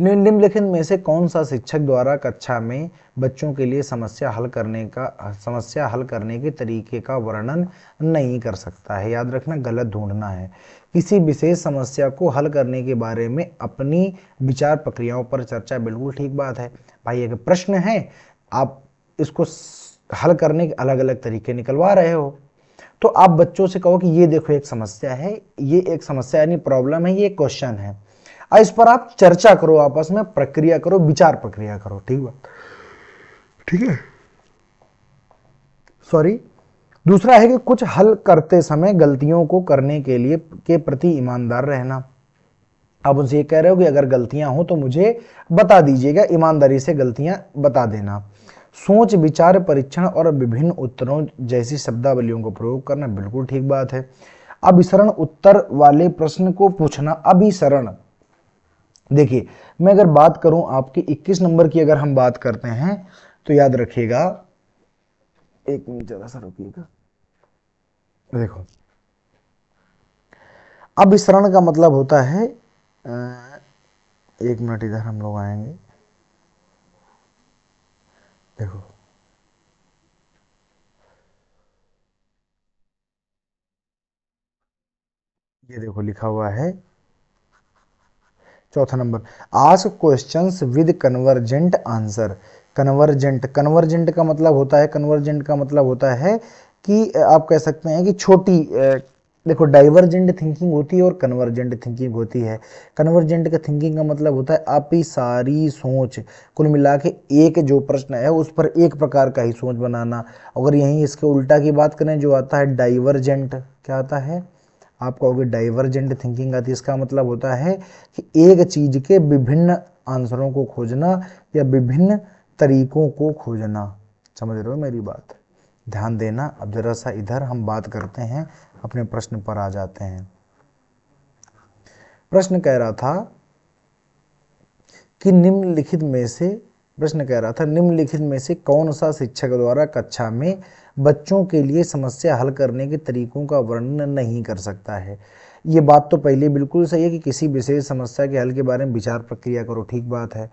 निम्नलिखित में से कौन सा शिक्षक द्वारा कक्षा में बच्चों के लिए समस्या हल करने का समस्या हल करने के तरीके का वर्णन नहीं कर सकता है याद रखना गलत ढूंढना है किसी विशेष समस्या को हल करने के बारे में अपनी विचार प्रक्रियाओं पर चर्चा बिल्कुल ठीक बात है भाई एक प्रश्न है आप इसको हल करने के अलग अलग तरीके निकलवा रहे हो तो आप बच्चों से कहो कि ये देखो एक समस्या है ये एक समस्या यानी प्रॉब्लम है ये क्वेश्चन है इस पर आप चर्चा करो आपस में प्रक्रिया करो विचार प्रक्रिया करो ठीक बात ठीक है सॉरी दूसरा है कि कुछ हल करते समय गलतियों को करने के लिए के प्रति ईमानदार रहना आप उनसे ये कह रहे हो कि अगर गलतियां हो तो मुझे बता दीजिएगा ईमानदारी से गलतियां बता देना सोच विचार परीक्षण और विभिन्न उत्तरों जैसी शब्दावलियों को प्रयोग करना बिल्कुल ठीक बात है अभिसरण उत्तर वाले प्रश्न को पूछना अभिसरण देखिए मैं अगर बात करूं आपके 21 नंबर की अगर हम बात करते हैं तो याद रखिएगा एक मिनट जरा सा रुकिएगा देखो अब विसरण का मतलब होता है एक मिनट इधर हम लोग आएंगे देखो ये देखो लिखा हुआ है चौथा number ask questions with convergent answer convergent convergent का मतलब होता है कन्वर्जेंट का मतलब होता है कि आप कह सकते हैं कि छोटी देखो डाइवर्जेंट थिंकिंग होती है और कन्वर्जेंट थिंकिंग होती है कन्वर्जेंट का थिंकिंग का मतलब होता है आपकी सारी सोच कुल मिला के एक जो प्रश्न है उस पर एक प्रकार का ही सोच बनाना अगर यहीं इसके उल्टा की बात करें जो आता है डाइवर्जेंट क्या आता है आप कहोगे डाइवर्जेंट थिंकिंग आती है इसका मतलब होता है कि एक चीज के विभिन्न आंसरों को खोजना या विभिन्न तरीकों को खोजना समझ रहे हो मेरी बात ध्यान देना अब जरा सा इधर हम बात करते हैं अपने प्रश्न पर आ जाते हैं प्रश्न कह रहा था कि निम्नलिखित में से प्रश्न कह रहा था निम्नलिखित में से कौन सा शिक्षक द्वारा कक्षा में बच्चों के लिए समस्या हल करने के तरीकों का वर्णन नहीं कर सकता है ये बात तो पहले बिल्कुल सही है कि किसी विशेष समस्या के हल के बारे में विचार प्रक्रिया करो ठीक बात है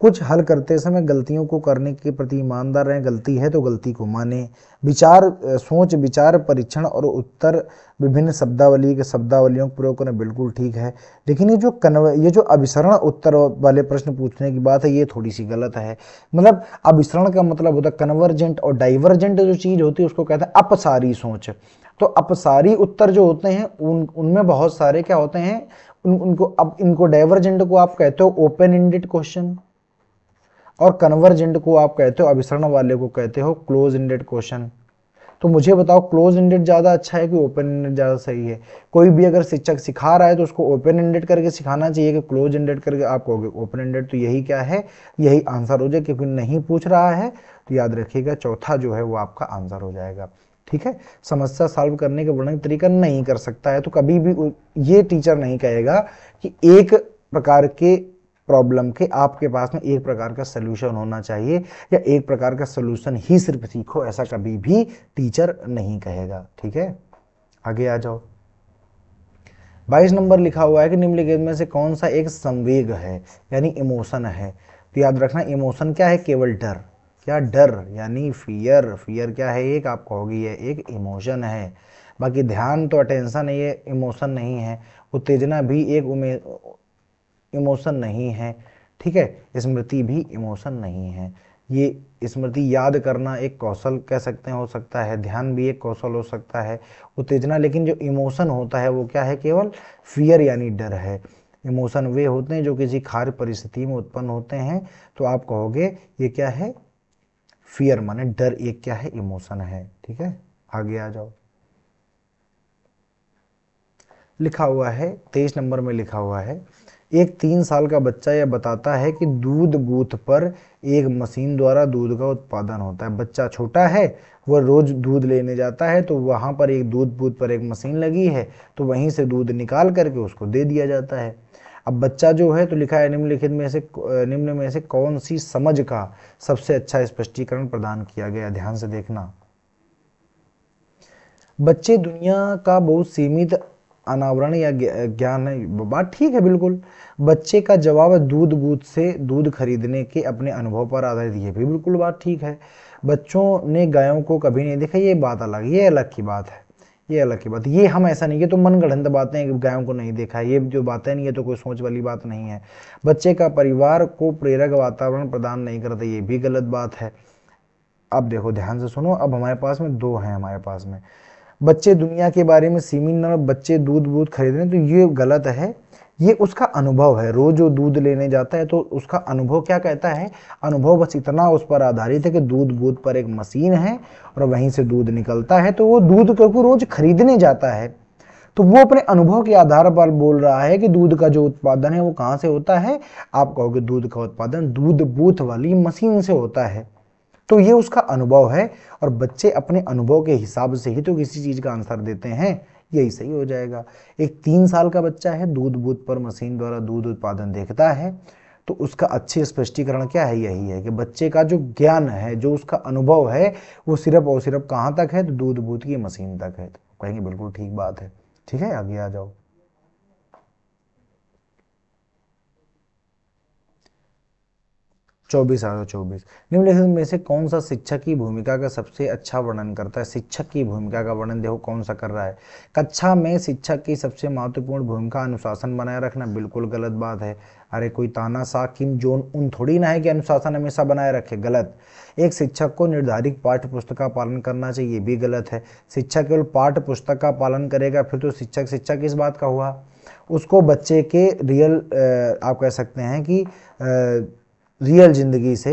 कुछ हल करते समय गलतियों को करने के प्रति ईमानदार रहें गलती है तो गलती को माने विचार सोच विचार परीक्षण और उत्तर विभिन्न शब्दावली के शब्दावलियों का प्रयोग करना बिल्कुल ठीक है लेकिन ये जो कन्व ये जो अभिसरण उत्तर वाले प्रश्न पूछने की बात है ये थोड़ी सी गलत है मतलब अभिसरण का मतलब होता है कन्वर्जेंट और डाइवर्जेंट जो चीज़ होती है उसको कहते हैं अपसारी सोच तो अपसारी उत्तर जो होते हैं उन उनमें बहुत सारे क्या होते हैं उन, उनको अब इनको डाइवर्जेंट को आप कहते हो ओपन इंडेड क्वेश्चन और कन्वर्जेंट को आप कहते हो अभिसरण वाले को कहते हो क्लोज इंडेड क्वेश्चन तो मुझे बताओ क्लोज इंडेड ज़्यादा अच्छा है कि ओपन इंडेड ज़्यादा सही है कोई भी अगर शिक्षक सिखा रहा है तो उसको ओपन इंडेड करके सिखाना चाहिए कि क्लोज इंडेड करके आप कहोगे ओपन इंडेड तो यही क्या है यही आंसर हो जाए क्योंकि नहीं पूछ रहा है तो याद रखिएगा चौथा जो है वो आपका आंसर हो जाएगा ठीक है समस्या सॉल्व करने का वर्णन तरीका नहीं कर सकता है तो कभी भी ये टीचर नहीं कहेगा कि एक प्रकार के प्रॉब्लम के आपके पास में एक प्रकार का सोल्यूशन होना चाहिए या एक प्रकार का सोल्यूशन ही सिर्फ सीखो ऐसा कभी भी टीचर नहीं कहेगा ठीक है आगे आ जाओ बाईस नंबर लिखा हुआ है कि निम्नलिखित में से कौन सा एक संवेग है यानी इमोशन है तो याद रखना इमोशन क्या है केवल डर क्या डर यानी फियर फियर क्या है एक आप कहोगी है एक इमोशन है बाकी ध्यान तो अटेंशन ये इमोशन नहीं है उत्तेजना भी एक इमोशन नहीं है ठीक है स्मृति भी इमोशन नहीं है ये स्मृति याद करना एक कौशल कह सकते हैं हो सकता है ध्यान भी एक कौशल हो सकता है उत्तेजना लेकिन जो इमोशन होता है वो क्या है केवल फियर यानी डर है इमोशन वे होते हैं जो किसी खार परिस्थिति में उत्पन्न होते हैं तो आप कहोगे ये क्या है फियर माने डर एक क्या है इमोशन है ठीक है आगे आ जाओ लिखा हुआ है तेईस नंबर में लिखा हुआ है एक तीन साल का बच्चा यह बताता है कि दूध बूथ पर एक मशीन द्वारा दूध का उत्पादन होता है बच्चा छोटा है वह रोज दूध लेने जाता है तो वहाँ पर एक दूध बूथ पर एक मशीन लगी है तो वहीं से दूध निकाल करके उसको दे दिया जाता है अब बच्चा जो है तो लिखा है निम्नलिखित में से निम्न में से कौन सी समझ का सबसे अच्छा स्पष्टीकरण प्रदान किया गया ध्यान से देखना बच्चे दुनिया का बहुत सीमित अनावरण या ज्ञान है बात ठीक है बिल्कुल बच्चे का जवाब दूध बूथ से दूध खरीदने के अपने अनुभव पर आधारित ये भी बिल्कुल बात ठीक है बच्चों ने गायों को कभी नहीं देखा ये बात अलग ये अलग की बात है ये अलग की बात ये हम ऐसा नहीं ये तो मनगढ़ंत बातें हैं गायों को नहीं देखा ये जो बातें नहीं ये तो कोई सोच वाली बात नहीं है बच्चे का परिवार को प्रेरक वातावरण प्रदान नहीं करता ये भी गलत बात है अब देखो ध्यान से सुनो अब हमारे पास में दो हैं हमारे पास में बच्चे दुनिया के बारे में सीमित ना बच्चे दूध वूध खरीद रहे तो ये गलत है ये उसका अनुभव है रोज जो दूध लेने जाता है तो उसका अनुभव क्या कहता है अनुभव बस इतना उस पर आधारित है कि दूध बूथ पर एक मशीन है और वहीं से दूध निकलता है तो वो दूध क्योंकि रोज खरीदने जाता है तो वो अपने अनुभव के आधार पर बोल रहा है कि दूध का जो उत्पादन है वो कहाँ से होता है आप कहोगे दूध का उत्पादन दूध बूथ वाली मशीन से होता है तो ये उसका अनुभव है और बच्चे अपने अनुभव के हिसाब से ही तो किसी चीज़ का आंसर देते हैं यही सही हो जाएगा एक तीन साल का बच्चा है दूध बूथ पर मशीन द्वारा दूध उत्पादन देखता है तो उसका अच्छे स्पष्टीकरण क्या है यही है कि बच्चे का जो ज्ञान है जो उसका अनुभव है वो सिर्फ और सिर्फ कहाँ तक है तो दूध बूथ की मशीन तक है तो कहेंगे बिल्कुल ठीक बात है ठीक है आगे आ जाओ चौबीस आ चौबीस निम्नलिखित में से कौन सा शिक्षक की भूमिका का सबसे अच्छा वर्णन करता है शिक्षक की भूमिका का वर्णन देखो कौन सा कर रहा है कक्षा में शिक्षक की सबसे महत्वपूर्ण भूमिका अनुशासन बनाए रखना बिल्कुल गलत बात है अरे कोई ताना सा किम जोन उन थोड़ी ना है कि अनुशासन हमेशा बनाए रखे गलत एक शिक्षक को निर्धारित पाठ्य पुस्तक का पालन करना चाहिए ये भी गलत है शिक्षक केवल पाठ्य पुस्तक का पालन करेगा फिर तो शिक्षक शिक्षक इस बात का हुआ उसको बच्चे के रियल आप कह सकते हैं कि रियल जिंदगी से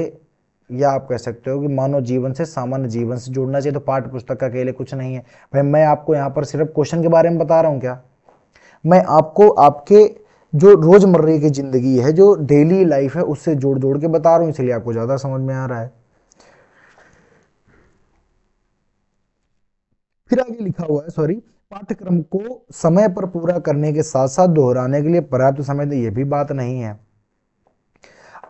या आप कह सकते हो कि मानव जीवन से सामान्य जीवन से जुड़ना चाहिए तो पाठ्य पुस्तक का अकेले कुछ नहीं है भाई मैं आपको यहाँ पर सिर्फ क्वेश्चन के बारे में बता रहा हूँ क्या मैं आपको आपके जो रोजमर्रे की जिंदगी है जो डेली लाइफ है उससे जोड़ जोड़ के बता रहा हूँ इसलिए आपको ज़्यादा समझ में आ रहा है फिर आगे लिखा हुआ है सॉरी पाठ्यक्रम को समय पर पूरा करने के साथ साथ दोहराने के लिए पर्याप्त समय तो ये भी बात नहीं है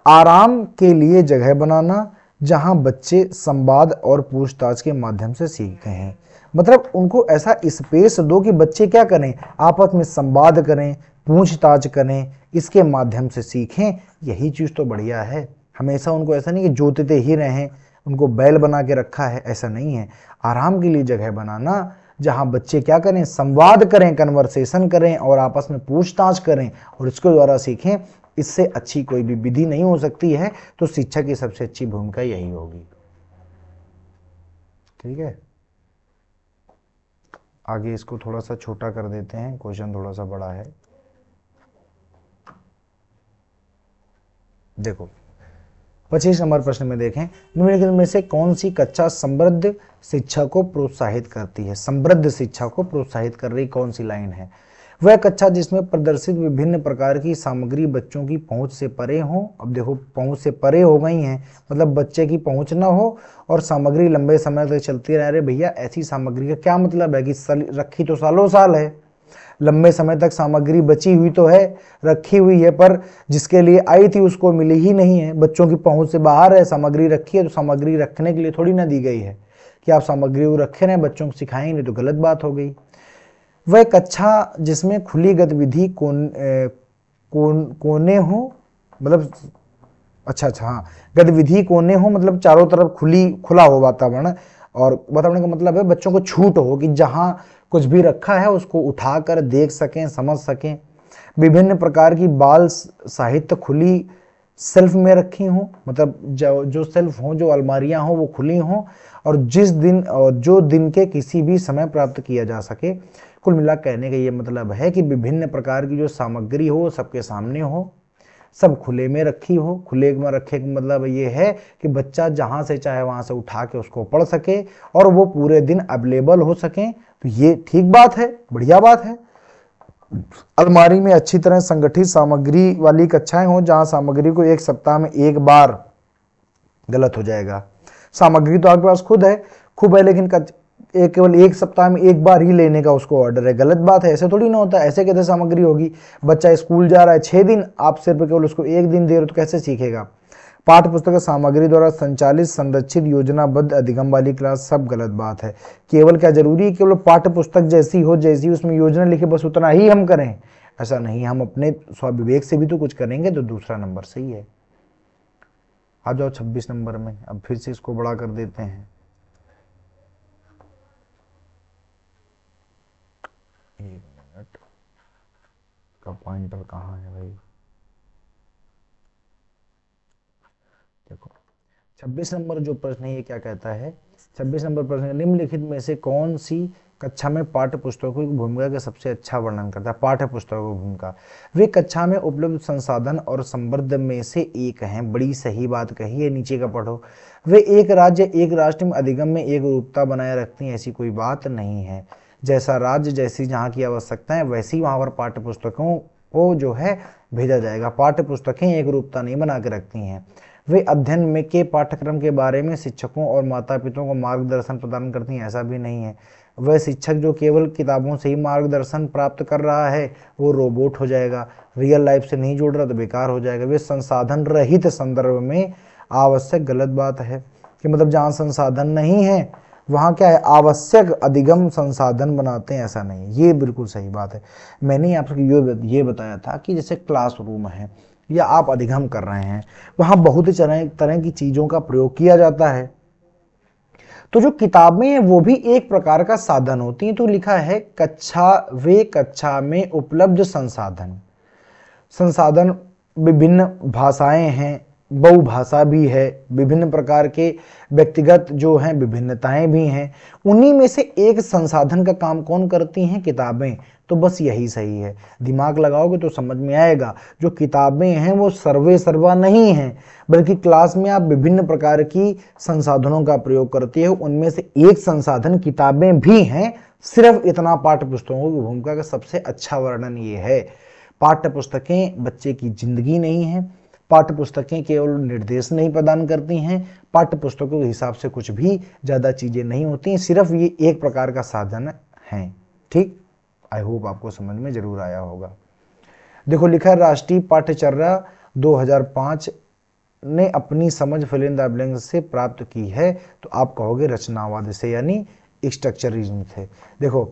आराम के लिए जगह बनाना जहां बच्चे संवाद और पूछताछ के माध्यम से सीखते हैं मतलब उनको ऐसा स्पेस दो कि बच्चे क्या करें आपस में संवाद करें पूछताछ करें इसके माध्यम से सीखें यही चीज़ तो बढ़िया है हमेशा उनको ऐसा नहीं कि जोतते ही रहें उनको बैल बना के रखा है ऐसा नहीं है आराम के लिए जगह बनाना जहाँ बच्चे क्या करें संवाद करें कन्वर्सेशन करें और आपस में पूछताछ करें और इसके द्वारा सीखें इससे अच्छी कोई भी विधि नहीं हो सकती है तो शिक्षा की सबसे अच्छी भूमिका यही होगी ठीक है आगे इसको थोड़ा सा छोटा कर देते हैं क्वेश्चन थोड़ा सा बड़ा है देखो पच्चीस नंबर प्रश्न में देखें निम्नलिखित में से कौन सी कक्षा समृद्ध शिक्षा को प्रोत्साहित करती है समृद्ध शिक्षा को प्रोत्साहित कर रही कौन सी लाइन है वह कक्षा जिसमें प्रदर्शित विभिन्न प्रकार की सामग्री बच्चों की पहुंच से परे हो अब देखो पहुंच से परे हो गई हैं मतलब बच्चे की पहुंच ना हो और सामग्री लंबे समय तक चलती रहे अरे भैया ऐसी सामग्री का क्या मतलब है कि रखी तो सालों साल है लंबे समय तक सामग्री बची हुई तो है रखी हुई है पर जिसके लिए आई थी उसको मिली ही नहीं है बच्चों की पहुंच से बाहर है सामग्री रखी है तो सामग्री रखने के लिए थोड़ी ना दी गई है कि आप सामग्री वो रखे रहें बच्चों को सिखाएंगे तो गलत बात हो गई वह कक्षा अच्छा जिसमें खुली गतिविधि कोन, कोन कोने हो मतलब अच्छा अच्छा हाँ गतिविधि कोने हो मतलब चारों तरफ खुली खुला हो वातावरण और वातावरण का मतलब है बच्चों को छूट हो कि जहाँ कुछ भी रखा है उसको उठाकर देख सकें समझ सकें विभिन्न प्रकार की बाल साहित्य खुली सेल्फ में रखी हो मतलब जो जो सेल्फ हो जो अलमारियां हों वो खुली हों और जिस दिन और जो दिन के किसी भी समय प्राप्त किया जा सके कुल मिला कहने का ये मतलब है कि विभिन्न प्रकार की जो सामग्री हो सबके सामने हो सब खुले में रखी हो खुले में रखे का मतलब ये है कि बच्चा जहाँ से चाहे वहाँ से उठा के उसको पढ़ सके और वो पूरे दिन अवेलेबल हो सकें तो ये ठीक बात है बढ़िया बात है अलमारी में अच्छी तरह संगठित सामग्री वाली कक्षाएं हो जहां सामग्री को एक सप्ताह में एक बार गलत हो जाएगा सामग्री तो आपके पास खुद है खूब है लेकिन एक केवल एक सप्ताह में एक बार ही लेने का उसको ऑर्डर है गलत बात है ऐसे थोड़ी ना होता है ऐसे कैसे सामग्री होगी बच्चा स्कूल जा रहा है छः दिन आप सिर्फ केवल उसको एक दिन दे रहे हो तो कैसे सीखेगा पाठ्यपुस्तक पुस्तक सामग्री द्वारा संचालित संरक्षित योजनाबद्ध अधिगम वाली क्लास सब गलत बात है केवल क्या जरूरी है केवल पाठ्य पुस्तक जैसी हो जैसी उसमें योजना लिखे बस उतना ही हम करें ऐसा नहीं हम अपने स्वाविवेक से भी तो कुछ करेंगे तो दूसरा नंबर सही है आ जाओ 26 नंबर में अब फिर से इसको बड़ा कर देते हैं एक मिनट का पॉइंटर कहाँ है भाई देखो 26 नंबर जो प्रश्न है ये क्या कहता है 26 नंबर प्रश्न निम्नलिखित में से कौन सी कक्षा में पाठ्य पुस्तकों की भूमिका का सबसे अच्छा वर्णन करता है पाठ्य पुस्तकों की भूमिका वे कक्षा में उपलब्ध संसाधन और संबद्ध में से एक हैं बड़ी सही बात कही है नीचे का पढ़ो वे एक राज्य एक राष्ट्र में अधिगम में एक रूपता बनाए रखती हैं ऐसी कोई बात नहीं है जैसा राज्य जैसी जहाँ की आवश्यकता है वैसी वहाँ पर पाठ्य पुस्तकों को जो है भेजा जाएगा पाठ्य पुस्तकें एक रूपता नहीं बना के रखती हैं वे अध्ययन में के पाठ्यक्रम के बारे में शिक्षकों और माता पिता को मार्गदर्शन प्रदान करती हैं ऐसा भी नहीं है वह शिक्षक जो केवल किताबों से ही मार्गदर्शन प्राप्त कर रहा है वो रोबोट हो जाएगा रियल लाइफ से नहीं जुड़ रहा तो बेकार हो जाएगा वे संसाधन रहित संदर्भ में आवश्यक गलत बात है कि मतलब जहाँ संसाधन नहीं है वहाँ क्या है आवश्यक अधिगम संसाधन बनाते हैं ऐसा नहीं ये बिल्कुल सही बात है मैंने आपको ये बताया था कि जैसे क्लासरूम है या आप अधिगम कर रहे हैं वहाँ बहुत ही तरह की चीज़ों का प्रयोग किया जाता है तो जो किताबें हैं वो भी एक प्रकार का साधन होती हैं तो लिखा है कक्षा वे कक्षा में उपलब्ध संसाधन संसाधन विभिन्न भाषाएं हैं बहुभाषा भी है विभिन्न प्रकार के व्यक्तिगत जो हैं विभिन्नताएं भी हैं उन्हीं में से एक संसाधन का काम कौन करती हैं किताबें तो बस यही सही है दिमाग लगाओगे तो समझ में आएगा जो किताबें हैं वो सर्वे सर्वा नहीं हैं बल्कि क्लास में आप विभिन्न प्रकार की संसाधनों का प्रयोग करती है उनमें से एक संसाधन किताबें भी हैं सिर्फ इतना पाठ्य पुस्तकों की भूमिका का सबसे अच्छा वर्णन ये है पाठ्य पुस्तकें बच्चे की जिंदगी नहीं है पाठ्य पुस्तकें केवल निर्देश नहीं प्रदान करती हैं पाठ्य पुस्तकों के हिसाब से कुछ भी ज़्यादा चीज़ें नहीं होती सिर्फ ये एक प्रकार का साधन है ठीक आई होप आपको समझ में जरूर आया होगा देखो लिखा राष्ट्रीय पाठ्यचर्या 2005 ने अपनी समझ फिलिंद से प्राप्त की है तो आप कहोगे रचनावाद से यानी स्ट्रक्चरिज्म से देखो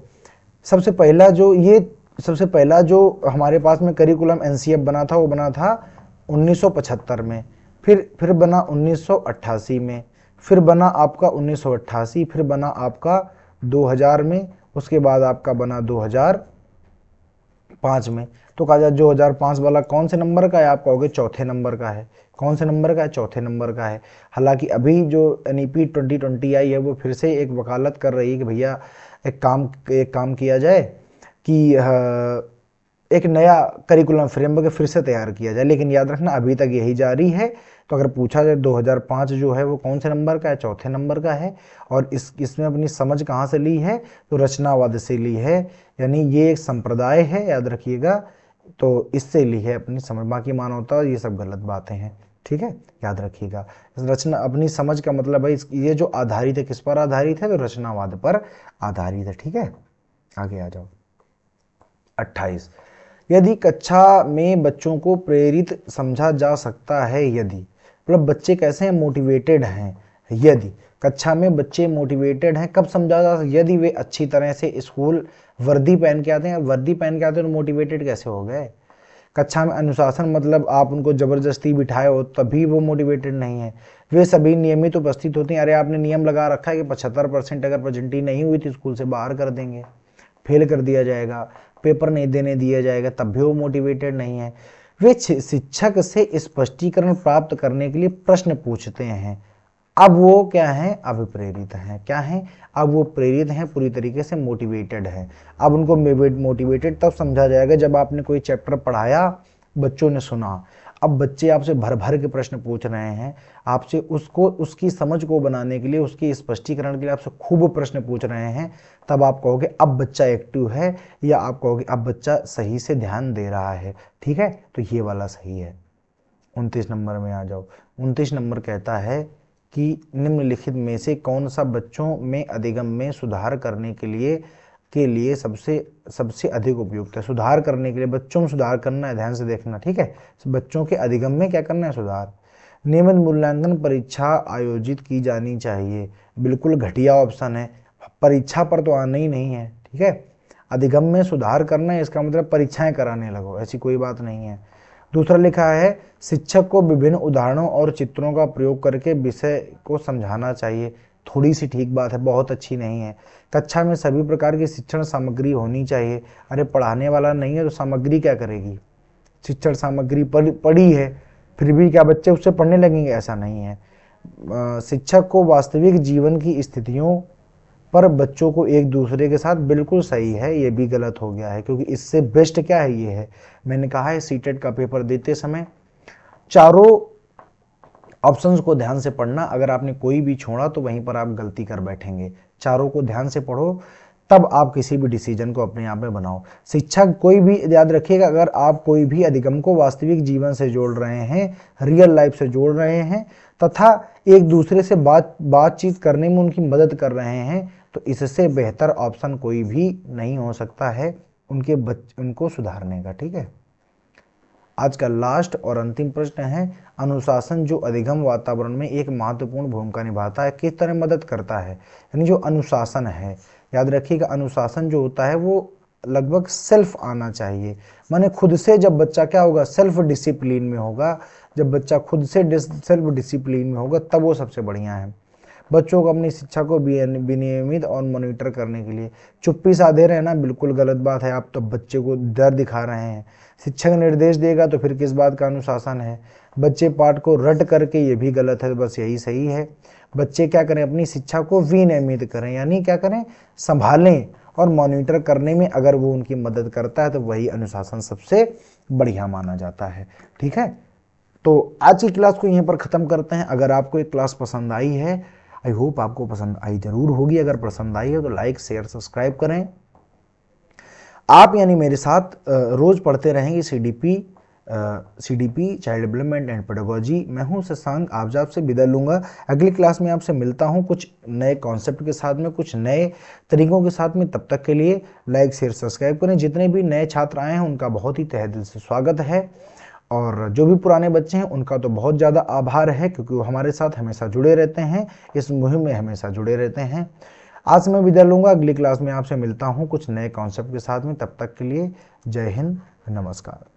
सबसे पहला जो ये सबसे पहला जो हमारे पास में करिकुलम एनसीएफ बना था वो बना था 1975 में फिर फिर बना 1988 में फिर बना आपका 1988 फिर बना आपका 2000 में उसके बाद आपका बना 2005 में तो कहा जाए दो वाला कौन से नंबर का है आप कहोगे चौथे नंबर का है कौन से नंबर का है चौथे नंबर का है हालांकि अभी जो N E P twenty twenty आई है वो फिर से एक वकालत कर रही है कि भैया एक काम एक काम किया जाए कि एक नया करिकुलम फ्रेमवर्क फिर से तैयार किया जाए लेकिन याद रखना अभी तक यही जारी है तो अगर पूछा जाए 2005 जो है वो कौन से नंबर का है चौथे नंबर का है और इस इसमें अपनी समझ कहाँ से ली है तो रचनावाद से ली है यानी ये एक संप्रदाय है याद रखिएगा तो इससे ली है अपनी समझ बाकी मानवता ये सब गलत बातें हैं ठीक है याद रखिएगा रचना अपनी समझ का मतलब है ये जो आधारित है किस पर आधारित है तो रचनावाद पर आधारित है ठीक है आगे आ जाओ अट्ठाईस यदि कक्षा में बच्चों को प्रेरित समझा जा सकता है यदि मतलब बच्चे कैसे हैं मोटिवेटेड हैं यदि कक्षा में बच्चे मोटिवेटेड हैं कब समझा जा सकता यदि वे अच्छी तरह से स्कूल वर्दी पहन के आते हैं वर्दी पहन के आते हैं तो मोटिवेटेड कैसे हो गए कक्षा में अनुशासन मतलब आप उनको ज़बरदस्ती बिठाए हो तभी वो मोटिवेटेड नहीं है वे सभी नियमित उपस्थित होते हैं अरे आपने नियम लगा रखा है कि पचहत्तर परसेंट अगर प्रेजेंटी नहीं हुई तो स्कूल से बाहर कर देंगे फेल कर दिया जाएगा पेपर नहीं देने दिया जाएगा तब भी वो मोटिवेटेड नहीं है वे शिक्षक से स्पष्टीकरण प्राप्त करने के लिए प्रश्न पूछते हैं अब वो क्या है अब प्रेरित क्या है अब वो प्रेरित हैं पूरी तरीके से मोटिवेटेड हैं अब उनको मोटिवेटेड तब समझा जाएगा जब आपने कोई चैप्टर पढ़ाया बच्चों ने सुना अब बच्चे आपसे भर भर के प्रश्न पूछ रहे हैं आपसे उसको उसकी समझ को बनाने के लिए उसकी स्पष्टीकरण के लिए आपसे खूब प्रश्न पूछ रहे हैं तब आप कहोगे अब बच्चा एक्टिव है या आप कहोगे अब बच्चा सही से ध्यान दे रहा है ठीक है तो ये वाला सही है उनतीस नंबर में आ जाओ उनतीस नंबर कहता है कि निम्नलिखित में से कौन सा बच्चों में अधिगम में सुधार करने के लिए के लिए सबसे सबसे अधिक उपयुक्त है सुधार करने के लिए बच्चों में सुधार करना है ध्यान से देखना ठीक है बच्चों के अधिगम में क्या करना है सुधार नियमित मूल्यांकन परीक्षा आयोजित की जानी चाहिए बिल्कुल घटिया ऑप्शन है परीक्षा पर तो आना ही नहीं है ठीक है अधिगम में सुधार करना है इसका मतलब परीक्षाएं कराने लगो ऐसी कोई बात नहीं है दूसरा लिखा है शिक्षक को विभिन्न उदाहरणों और चित्रों का प्रयोग करके विषय को समझाना चाहिए थोड़ी सी ठीक बात है बहुत अच्छी नहीं है कक्षा में सभी प्रकार की शिक्षण सामग्री होनी चाहिए अरे पढ़ाने वाला नहीं है तो सामग्री क्या करेगी शिक्षण सामग्री पढ़ी है फिर भी क्या बच्चे उससे पढ़ने लगेंगे ऐसा नहीं है शिक्षक को वास्तविक जीवन की स्थितियों पर बच्चों को एक दूसरे के साथ बिल्कुल सही है ये भी गलत हो गया है क्योंकि इससे बेस्ट क्या है ये है मैंने कहा है सीटेट का पेपर देते समय चारों ऑप्शंस को ध्यान से पढ़ना अगर आपने कोई भी छोड़ा तो वहीं पर आप गलती कर बैठेंगे चारों को ध्यान से पढ़ो तब आप किसी भी डिसीजन को अपने आप में बनाओ शिक्षा कोई भी याद रखिएगा अगर आप कोई भी अधिगम को वास्तविक जीवन से जोड़ रहे हैं रियल लाइफ से जोड़ रहे हैं तथा एक दूसरे से बात बातचीत करने में उनकी मदद कर रहे हैं तो इससे बेहतर ऑप्शन कोई भी नहीं हो सकता है उनके बच उनको सुधारने का ठीक है आज का लास्ट और अंतिम प्रश्न है अनुशासन जो अधिगम वातावरण में एक महत्वपूर्ण भूमिका निभाता है किस तरह मदद करता है यानी जो अनुशासन है याद रखिएगा अनुशासन जो होता है वो लगभग सेल्फ आना चाहिए माने खुद से जब बच्चा क्या होगा सेल्फ डिसिप्लिन में होगा जब बच्चा खुद से सेल्फ डिसिप्लिन में होगा तब वो सबसे बढ़िया है बच्चों को अपनी शिक्षा को विनियमित और मोनिटर करने के लिए चुप्पी साधे रहना बिल्कुल गलत बात है आप तो बच्चे को डर दिखा रहे हैं शिक्षक निर्देश देगा तो फिर किस बात का अनुशासन है बच्चे पाठ को रट करके ये भी गलत है बस यही सही है बच्चे क्या करें अपनी शिक्षा को विनियमित करें यानी क्या करें संभालें और मॉनिटर करने में अगर वो उनकी मदद करता है तो वही अनुशासन सबसे बढ़िया माना जाता है ठीक है तो आज की क्लास को यहीं पर ख़त्म करते हैं अगर आपको एक क्लास पसंद आई है आई होप आपको पसंद आई जरूर होगी अगर पसंद आई है तो लाइक शेयर सब्सक्राइब करें आप यानी मेरे साथ रोज़ पढ़ते रहेंगे C D P C D P child development and pedagogy मैं हूं शशांक आप से विदा लूंगा अगली क्लास में आपसे मिलता हूं कुछ नए कॉन्सेप्ट के साथ में कुछ नए तरीकों के साथ में तब तक के लिए लाइक शेयर सब्सक्राइब करें जितने भी नए छात्र आए हैं उनका बहुत ही तह दिल से स्वागत है और जो भी पुराने बच्चे हैं उनका तो बहुत ज़्यादा आभार है क्योंकि वो हमारे साथ हमेशा जुड़े रहते हैं इस मुहिम में हमेशा जुड़े रहते हैं आज मैं विदा लूँगा अगली क्लास में आपसे मिलता हूँ कुछ नए कॉन्सेप्ट के साथ में तब तक के लिए जय हिंद नमस्कार